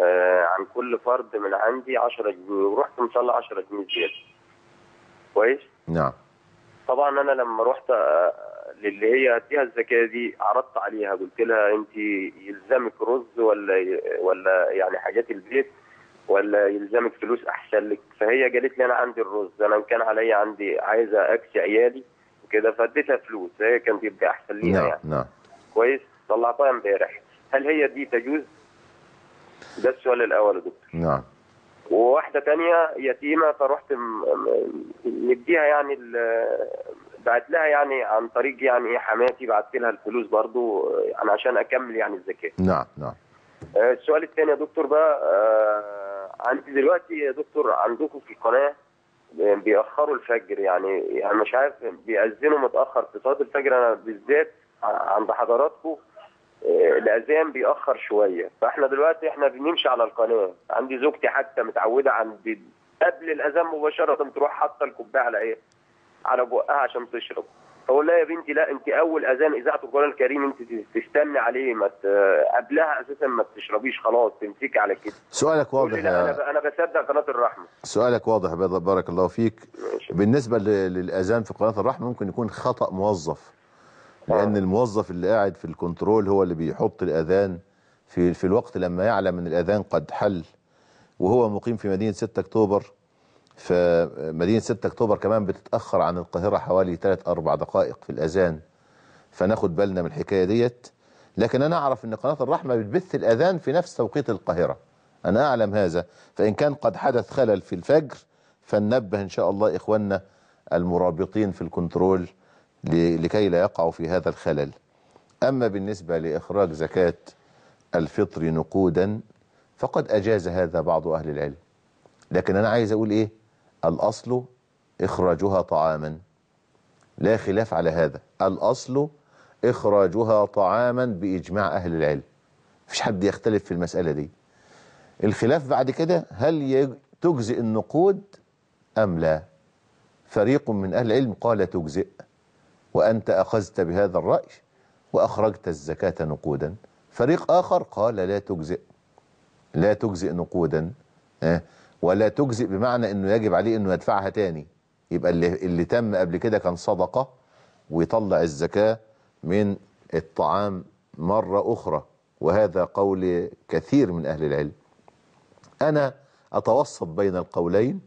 آه، عن كل فرد من عندي 10 جنيه ورحت مطلع 10 جنيه زيادة كويس نعم طبعا أنا لما رحت آه، للي هي فيها الزكاه دي عرضت عليها قلت لها انت يلزمك رز ولا ولا يعني حاجات البيت ولا يلزمك فلوس احسن لك فهي قالت لي انا عندي الرز انا كان عليا عندي عايزه اكسي عيالي وكده فاديتها فلوس هي كانت يبقى احسن ليها نعم، يعني نعم كويس طلعتها امبارح هل هي دي تجوز؟ ده السؤال الاول يا دكتور نعم وواحده تانية يتيمه فرحت مديها يعني بعت لها يعني عن طريق يعني ايه حماتي بعت لها الفلوس برضو يعني عشان اكمل يعني الزكاه نعم نعم آه، السؤال الثاني يا دكتور بقى آه، عندي دلوقتي يا دكتور عندكم في القناه بيأخروا الفجر يعني يعني مش عارف بيأذنوا متأخر في صلاة الفجر أنا بالذات عند حضراتكم الأذان بيأخر شوية فإحنا دلوقتي إحنا بنمشي على القناة عندي زوجتي حتى متعودة عند قبل الأذان مباشرة تروح حاطة الكوباية على إيه على بقها عشان تشرب فقول لها يا بنتي لا انت اول اذان اذاعه القران الكريم انت تستنى عليه ما قبلها اساسا ما تشربيش خلاص تمسكي على كده سؤالك واضح انا انا بصدق قناه الرحمه سؤالك واضح بارك الله فيك ماشي. بالنسبه للاذان في قناه الرحمه ممكن يكون خطا موظف لان آه. الموظف اللي قاعد في الكنترول هو اللي بيحط الاذان في في الوقت لما يعلم ان الاذان قد حل وهو مقيم في مدينه 6 اكتوبر في مدينة 6 أكتوبر كمان بتتأخر عن القاهرة حوالي 3 أربع دقائق في الأذان فناخد بالنا من الحكاية ديت لكن أنا أعرف أن قناة الرحمة بتبث الأذان في نفس توقيت القاهرة أنا أعلم هذا فإن كان قد حدث خلل في الفجر فننبه إن شاء الله إخواننا المرابطين في الكنترول لكي لا يقعوا في هذا الخلل أما بالنسبة لإخراج زكاة الفطر نقودا فقد أجاز هذا بعض أهل العلم لكن أنا عايز أقول إيه الأصل إخراجها طعاما لا خلاف على هذا الأصل إخراجها طعاما بإجماع أهل العلم مفيش حد يختلف في المسألة دي الخلاف بعد كده هل تجزئ النقود أم لا فريق من أهل العلم قال تجزئ وأنت أخذت بهذا الرأي وأخرجت الزكاة نقودا فريق آخر قال لا تجزئ لا تجزئ نقودا آه، ولا تجزئ بمعنى انه يجب عليه انه يدفعها تاني يبقى اللي, اللي تم قبل كده كان صدقة ويطلع الزكاة من الطعام مرة أخرى وهذا قول كثير من أهل العلم أنا أتوسط بين القولين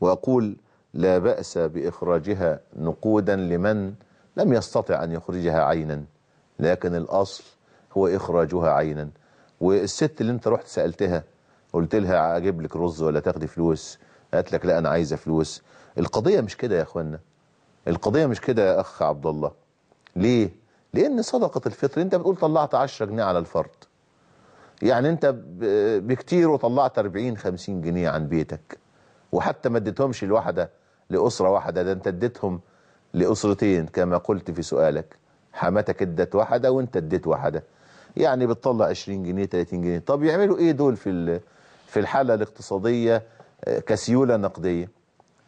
وأقول لا بأس بإخراجها نقودا لمن لم يستطع أن يخرجها عينا لكن الأصل هو إخراجها عينا والست اللي انت رحت سألتها قلت لها اجيب لك رز ولا تاخدي فلوس قالت لك لا انا عايزه فلوس القضيه مش كده يا اخوانا القضيه مش كده يا اخ عبد الله ليه لان صدقه الفطر انت بتقول طلعت 10 جنيه على الفرد يعني انت بكتير وطلعت 40 50 جنيه عن بيتك وحتى ما اديتهمش لواحده لاسره واحده ده انت اديتهم لاسرتين كما قلت في سؤالك حماتك ادت واحده وانت اديت واحده يعني بتطلع 20 جنيه 30 جنيه طب يعملوا ايه دول في في الحالة الاقتصادية آه، كسيولة نقدية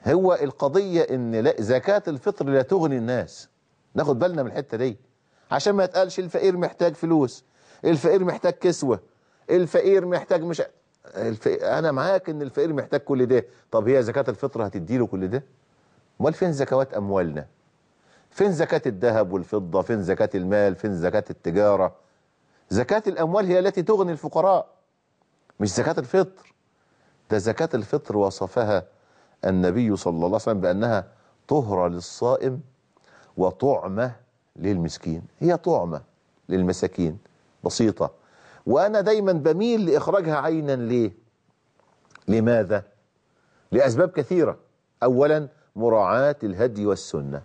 هو القضية ان زكاة الفطر لا تغني الناس ناخد بالنا من الحتة دي عشان ما يتقالش الفقير محتاج فلوس الفقير محتاج كسوة الفقير محتاج مش الفقير انا معاك ان الفقير محتاج كل ده طب هي زكاة الفطر هتديله كل ده امال فين زكوات اموالنا فين زكاة الذهب والفضة فين زكاة المال فين زكاة التجارة زكاة الأموال هي التي تغني الفقراء مش زكاة الفطر ده زكاة الفطر وصفها النبي صلى الله عليه وسلم بأنها طهرة للصائم وطعمة للمسكين هي طعمة للمساكين بسيطة وأنا دايما بميل لإخراجها عينا ليه لماذا لأسباب كثيرة أولا مراعاة الهدي والسنة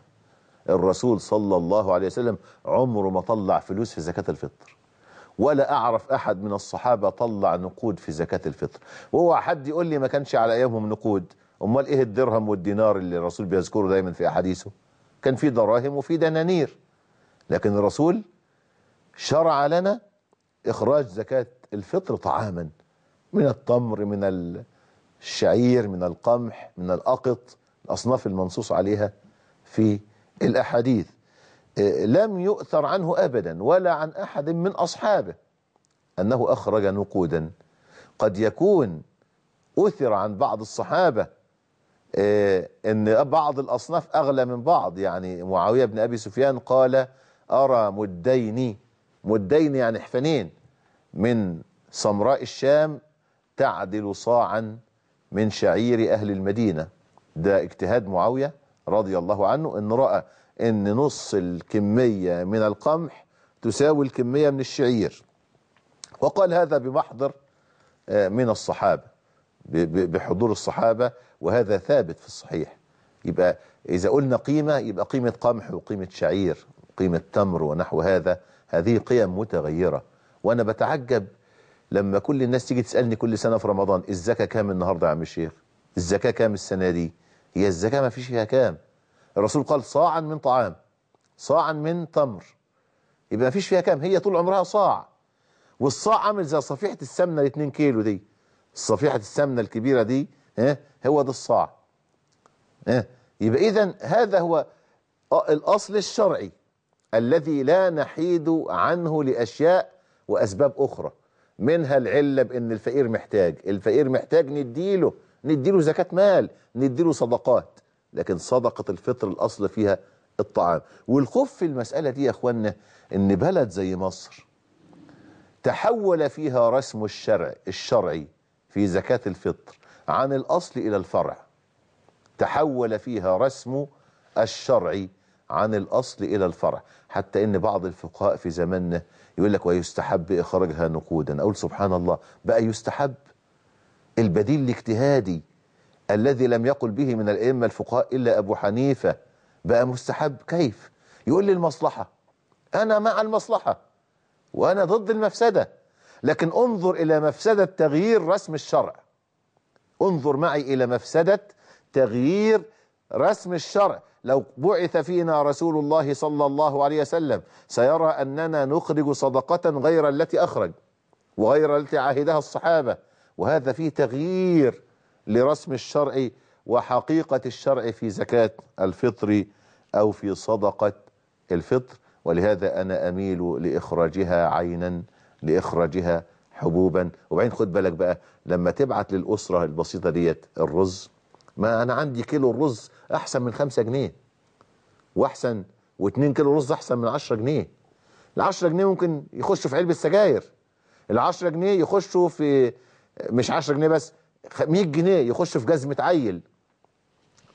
الرسول صلى الله عليه وسلم عمره ما طلع فلوس في زكاة الفطر ولا أعرف أحد من الصحابة طلع نقود في زكاة الفطر وهو حد يقول لي ما كانش على أيامهم نقود أمال إيه الدرهم والدينار اللي الرسول بيذكره دايما في أحاديثه كان في دراهم وفي دنانير لكن الرسول شرع لنا إخراج زكاة الفطر طعاما من التمر من الشعير من القمح من الأقط الأصناف المنصوص عليها في الأحاديث لم يؤثر عنه أبدا ولا عن أحد من أصحابه أنه أخرج نقودا قد يكون أثر عن بعض الصحابة آه، أن بعض الأصناف أغلى من بعض يعني معاوية بن أبي سفيان قال أرى مدين مدين يعني حفنين من سمراء الشام تعدل صاعا من شعير أهل المدينة ده اجتهاد معاوية رضي الله عنه أن رأى ان نص الكمية من القمح تساوي الكمية من الشعير وقال هذا بمحضر آه، من الصحابة بحضور الصحابة وهذا ثابت في الصحيح يبقى إذا قلنا قيمة يبقى قيمة قمح وقيمة شعير قيمة تمر ونحو هذا هذه قيم متغيرة وأنا بتعجب لما كل الناس تيجي تسألني كل سنة في رمضان الزكاة كام النهاردة يا عم الشيخ الزكاة كام السنة دي هي الزكاة ما فيش فيها كام الرسول قال صاعا من طعام صاعا من تمر يبقى ما فيش فيها كام هي طول عمرها صاع والصاع عامل زي صفيحه السمنه ال 2 كيلو دي صفيحه السمنه الكبيره دي ها هو ده الصاع ها يبقى اذا هذا هو الاصل الشرعي الذي لا نحيد عنه لاشياء واسباب اخرى منها العله بان الفقير محتاج الفقير محتاج نديله نديله زكاه مال نديله صدقات لكن صدقة الفطر الأصل فيها الطعام والخوف في المسألة دي يا أخوانا إن بلد زي مصر تحول فيها رسم الشرع الشرعي في زكاة الفطر عن الأصل إلى الفرع تحول فيها رسم الشرعي عن الأصل إلى الفرع حتى إن بعض الفقهاء في زماننا يقول لك ويستحب إخراجها نقودا أقول سبحان الله بقى يستحب البديل الاجتهادي الذي لم يقل به من الأئمة الفقهاء إلا أبو حنيفة بقى مستحب كيف يقول لي المصلحة أنا مع المصلحة وأنا ضد المفسدة لكن انظر إلى مفسدة تغيير رسم الشرع انظر معي إلى مفسدة تغيير رسم الشرع لو بعث فينا رسول الله صلى الله عليه وسلم سيرى أننا نخرج صدقة غير التي أخرج وغير التي عهدها الصحابة وهذا فيه تغيير لرسم الشرع وحقيقة الشرع في زكاة الفطر أو في صدقة الفطر ولهذا أنا أميل لإخراجها عينا لإخراجها حبوبا وبعدين خد بالك بقى لما تبعت للأسرة البسيطة ديت الرز ما أنا عندي كيلو الرز أحسن من خمسة جنيه وأحسن واتنين كيلو رز أحسن من عشرة جنيه العشرة جنيه ممكن يخشوا في علبة السجاير العشرة جنيه يخشوا في مش عشرة جنيه بس 100 جنيه يخش في جزمة عيل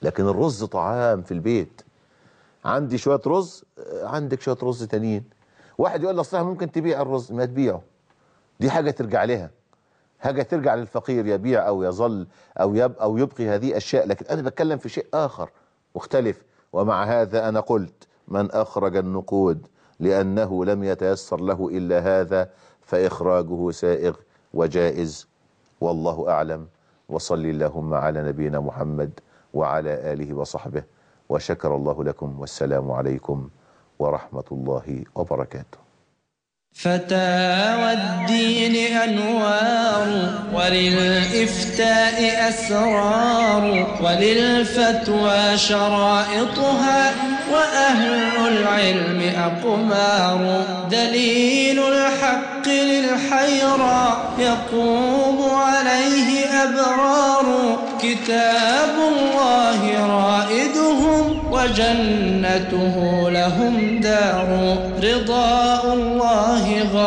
لكن الرز طعام في البيت عندي شوية رز آه، عندك شوية رز تانيين واحد يقول لأصلها ممكن تبيع الرز ما تبيعه دي حاجة ترجع لها حاجة ترجع للفقير يبيع أو يظل أو, يب أو يبقي هذه أشياء لكن أنا بتكلم في شيء آخر مختلف ومع هذا أنا قلت من أخرج النقود لأنه لم يتيسر له إلا هذا فإخراجه سائغ وجائز والله أعلم وصل اللهم على نبينا محمد وعلى آله وصحبه وشكر الله لكم والسلام عليكم ورحمة الله وبركاته فتى والدين أنوار وللإفتاء أسرار وللفتوى شرائطها وأهل العلم أقمار دليل الحق للحيرى يقوم عليه أبرار كتاب الله رائع وجنته لهم دار رضا الله غالب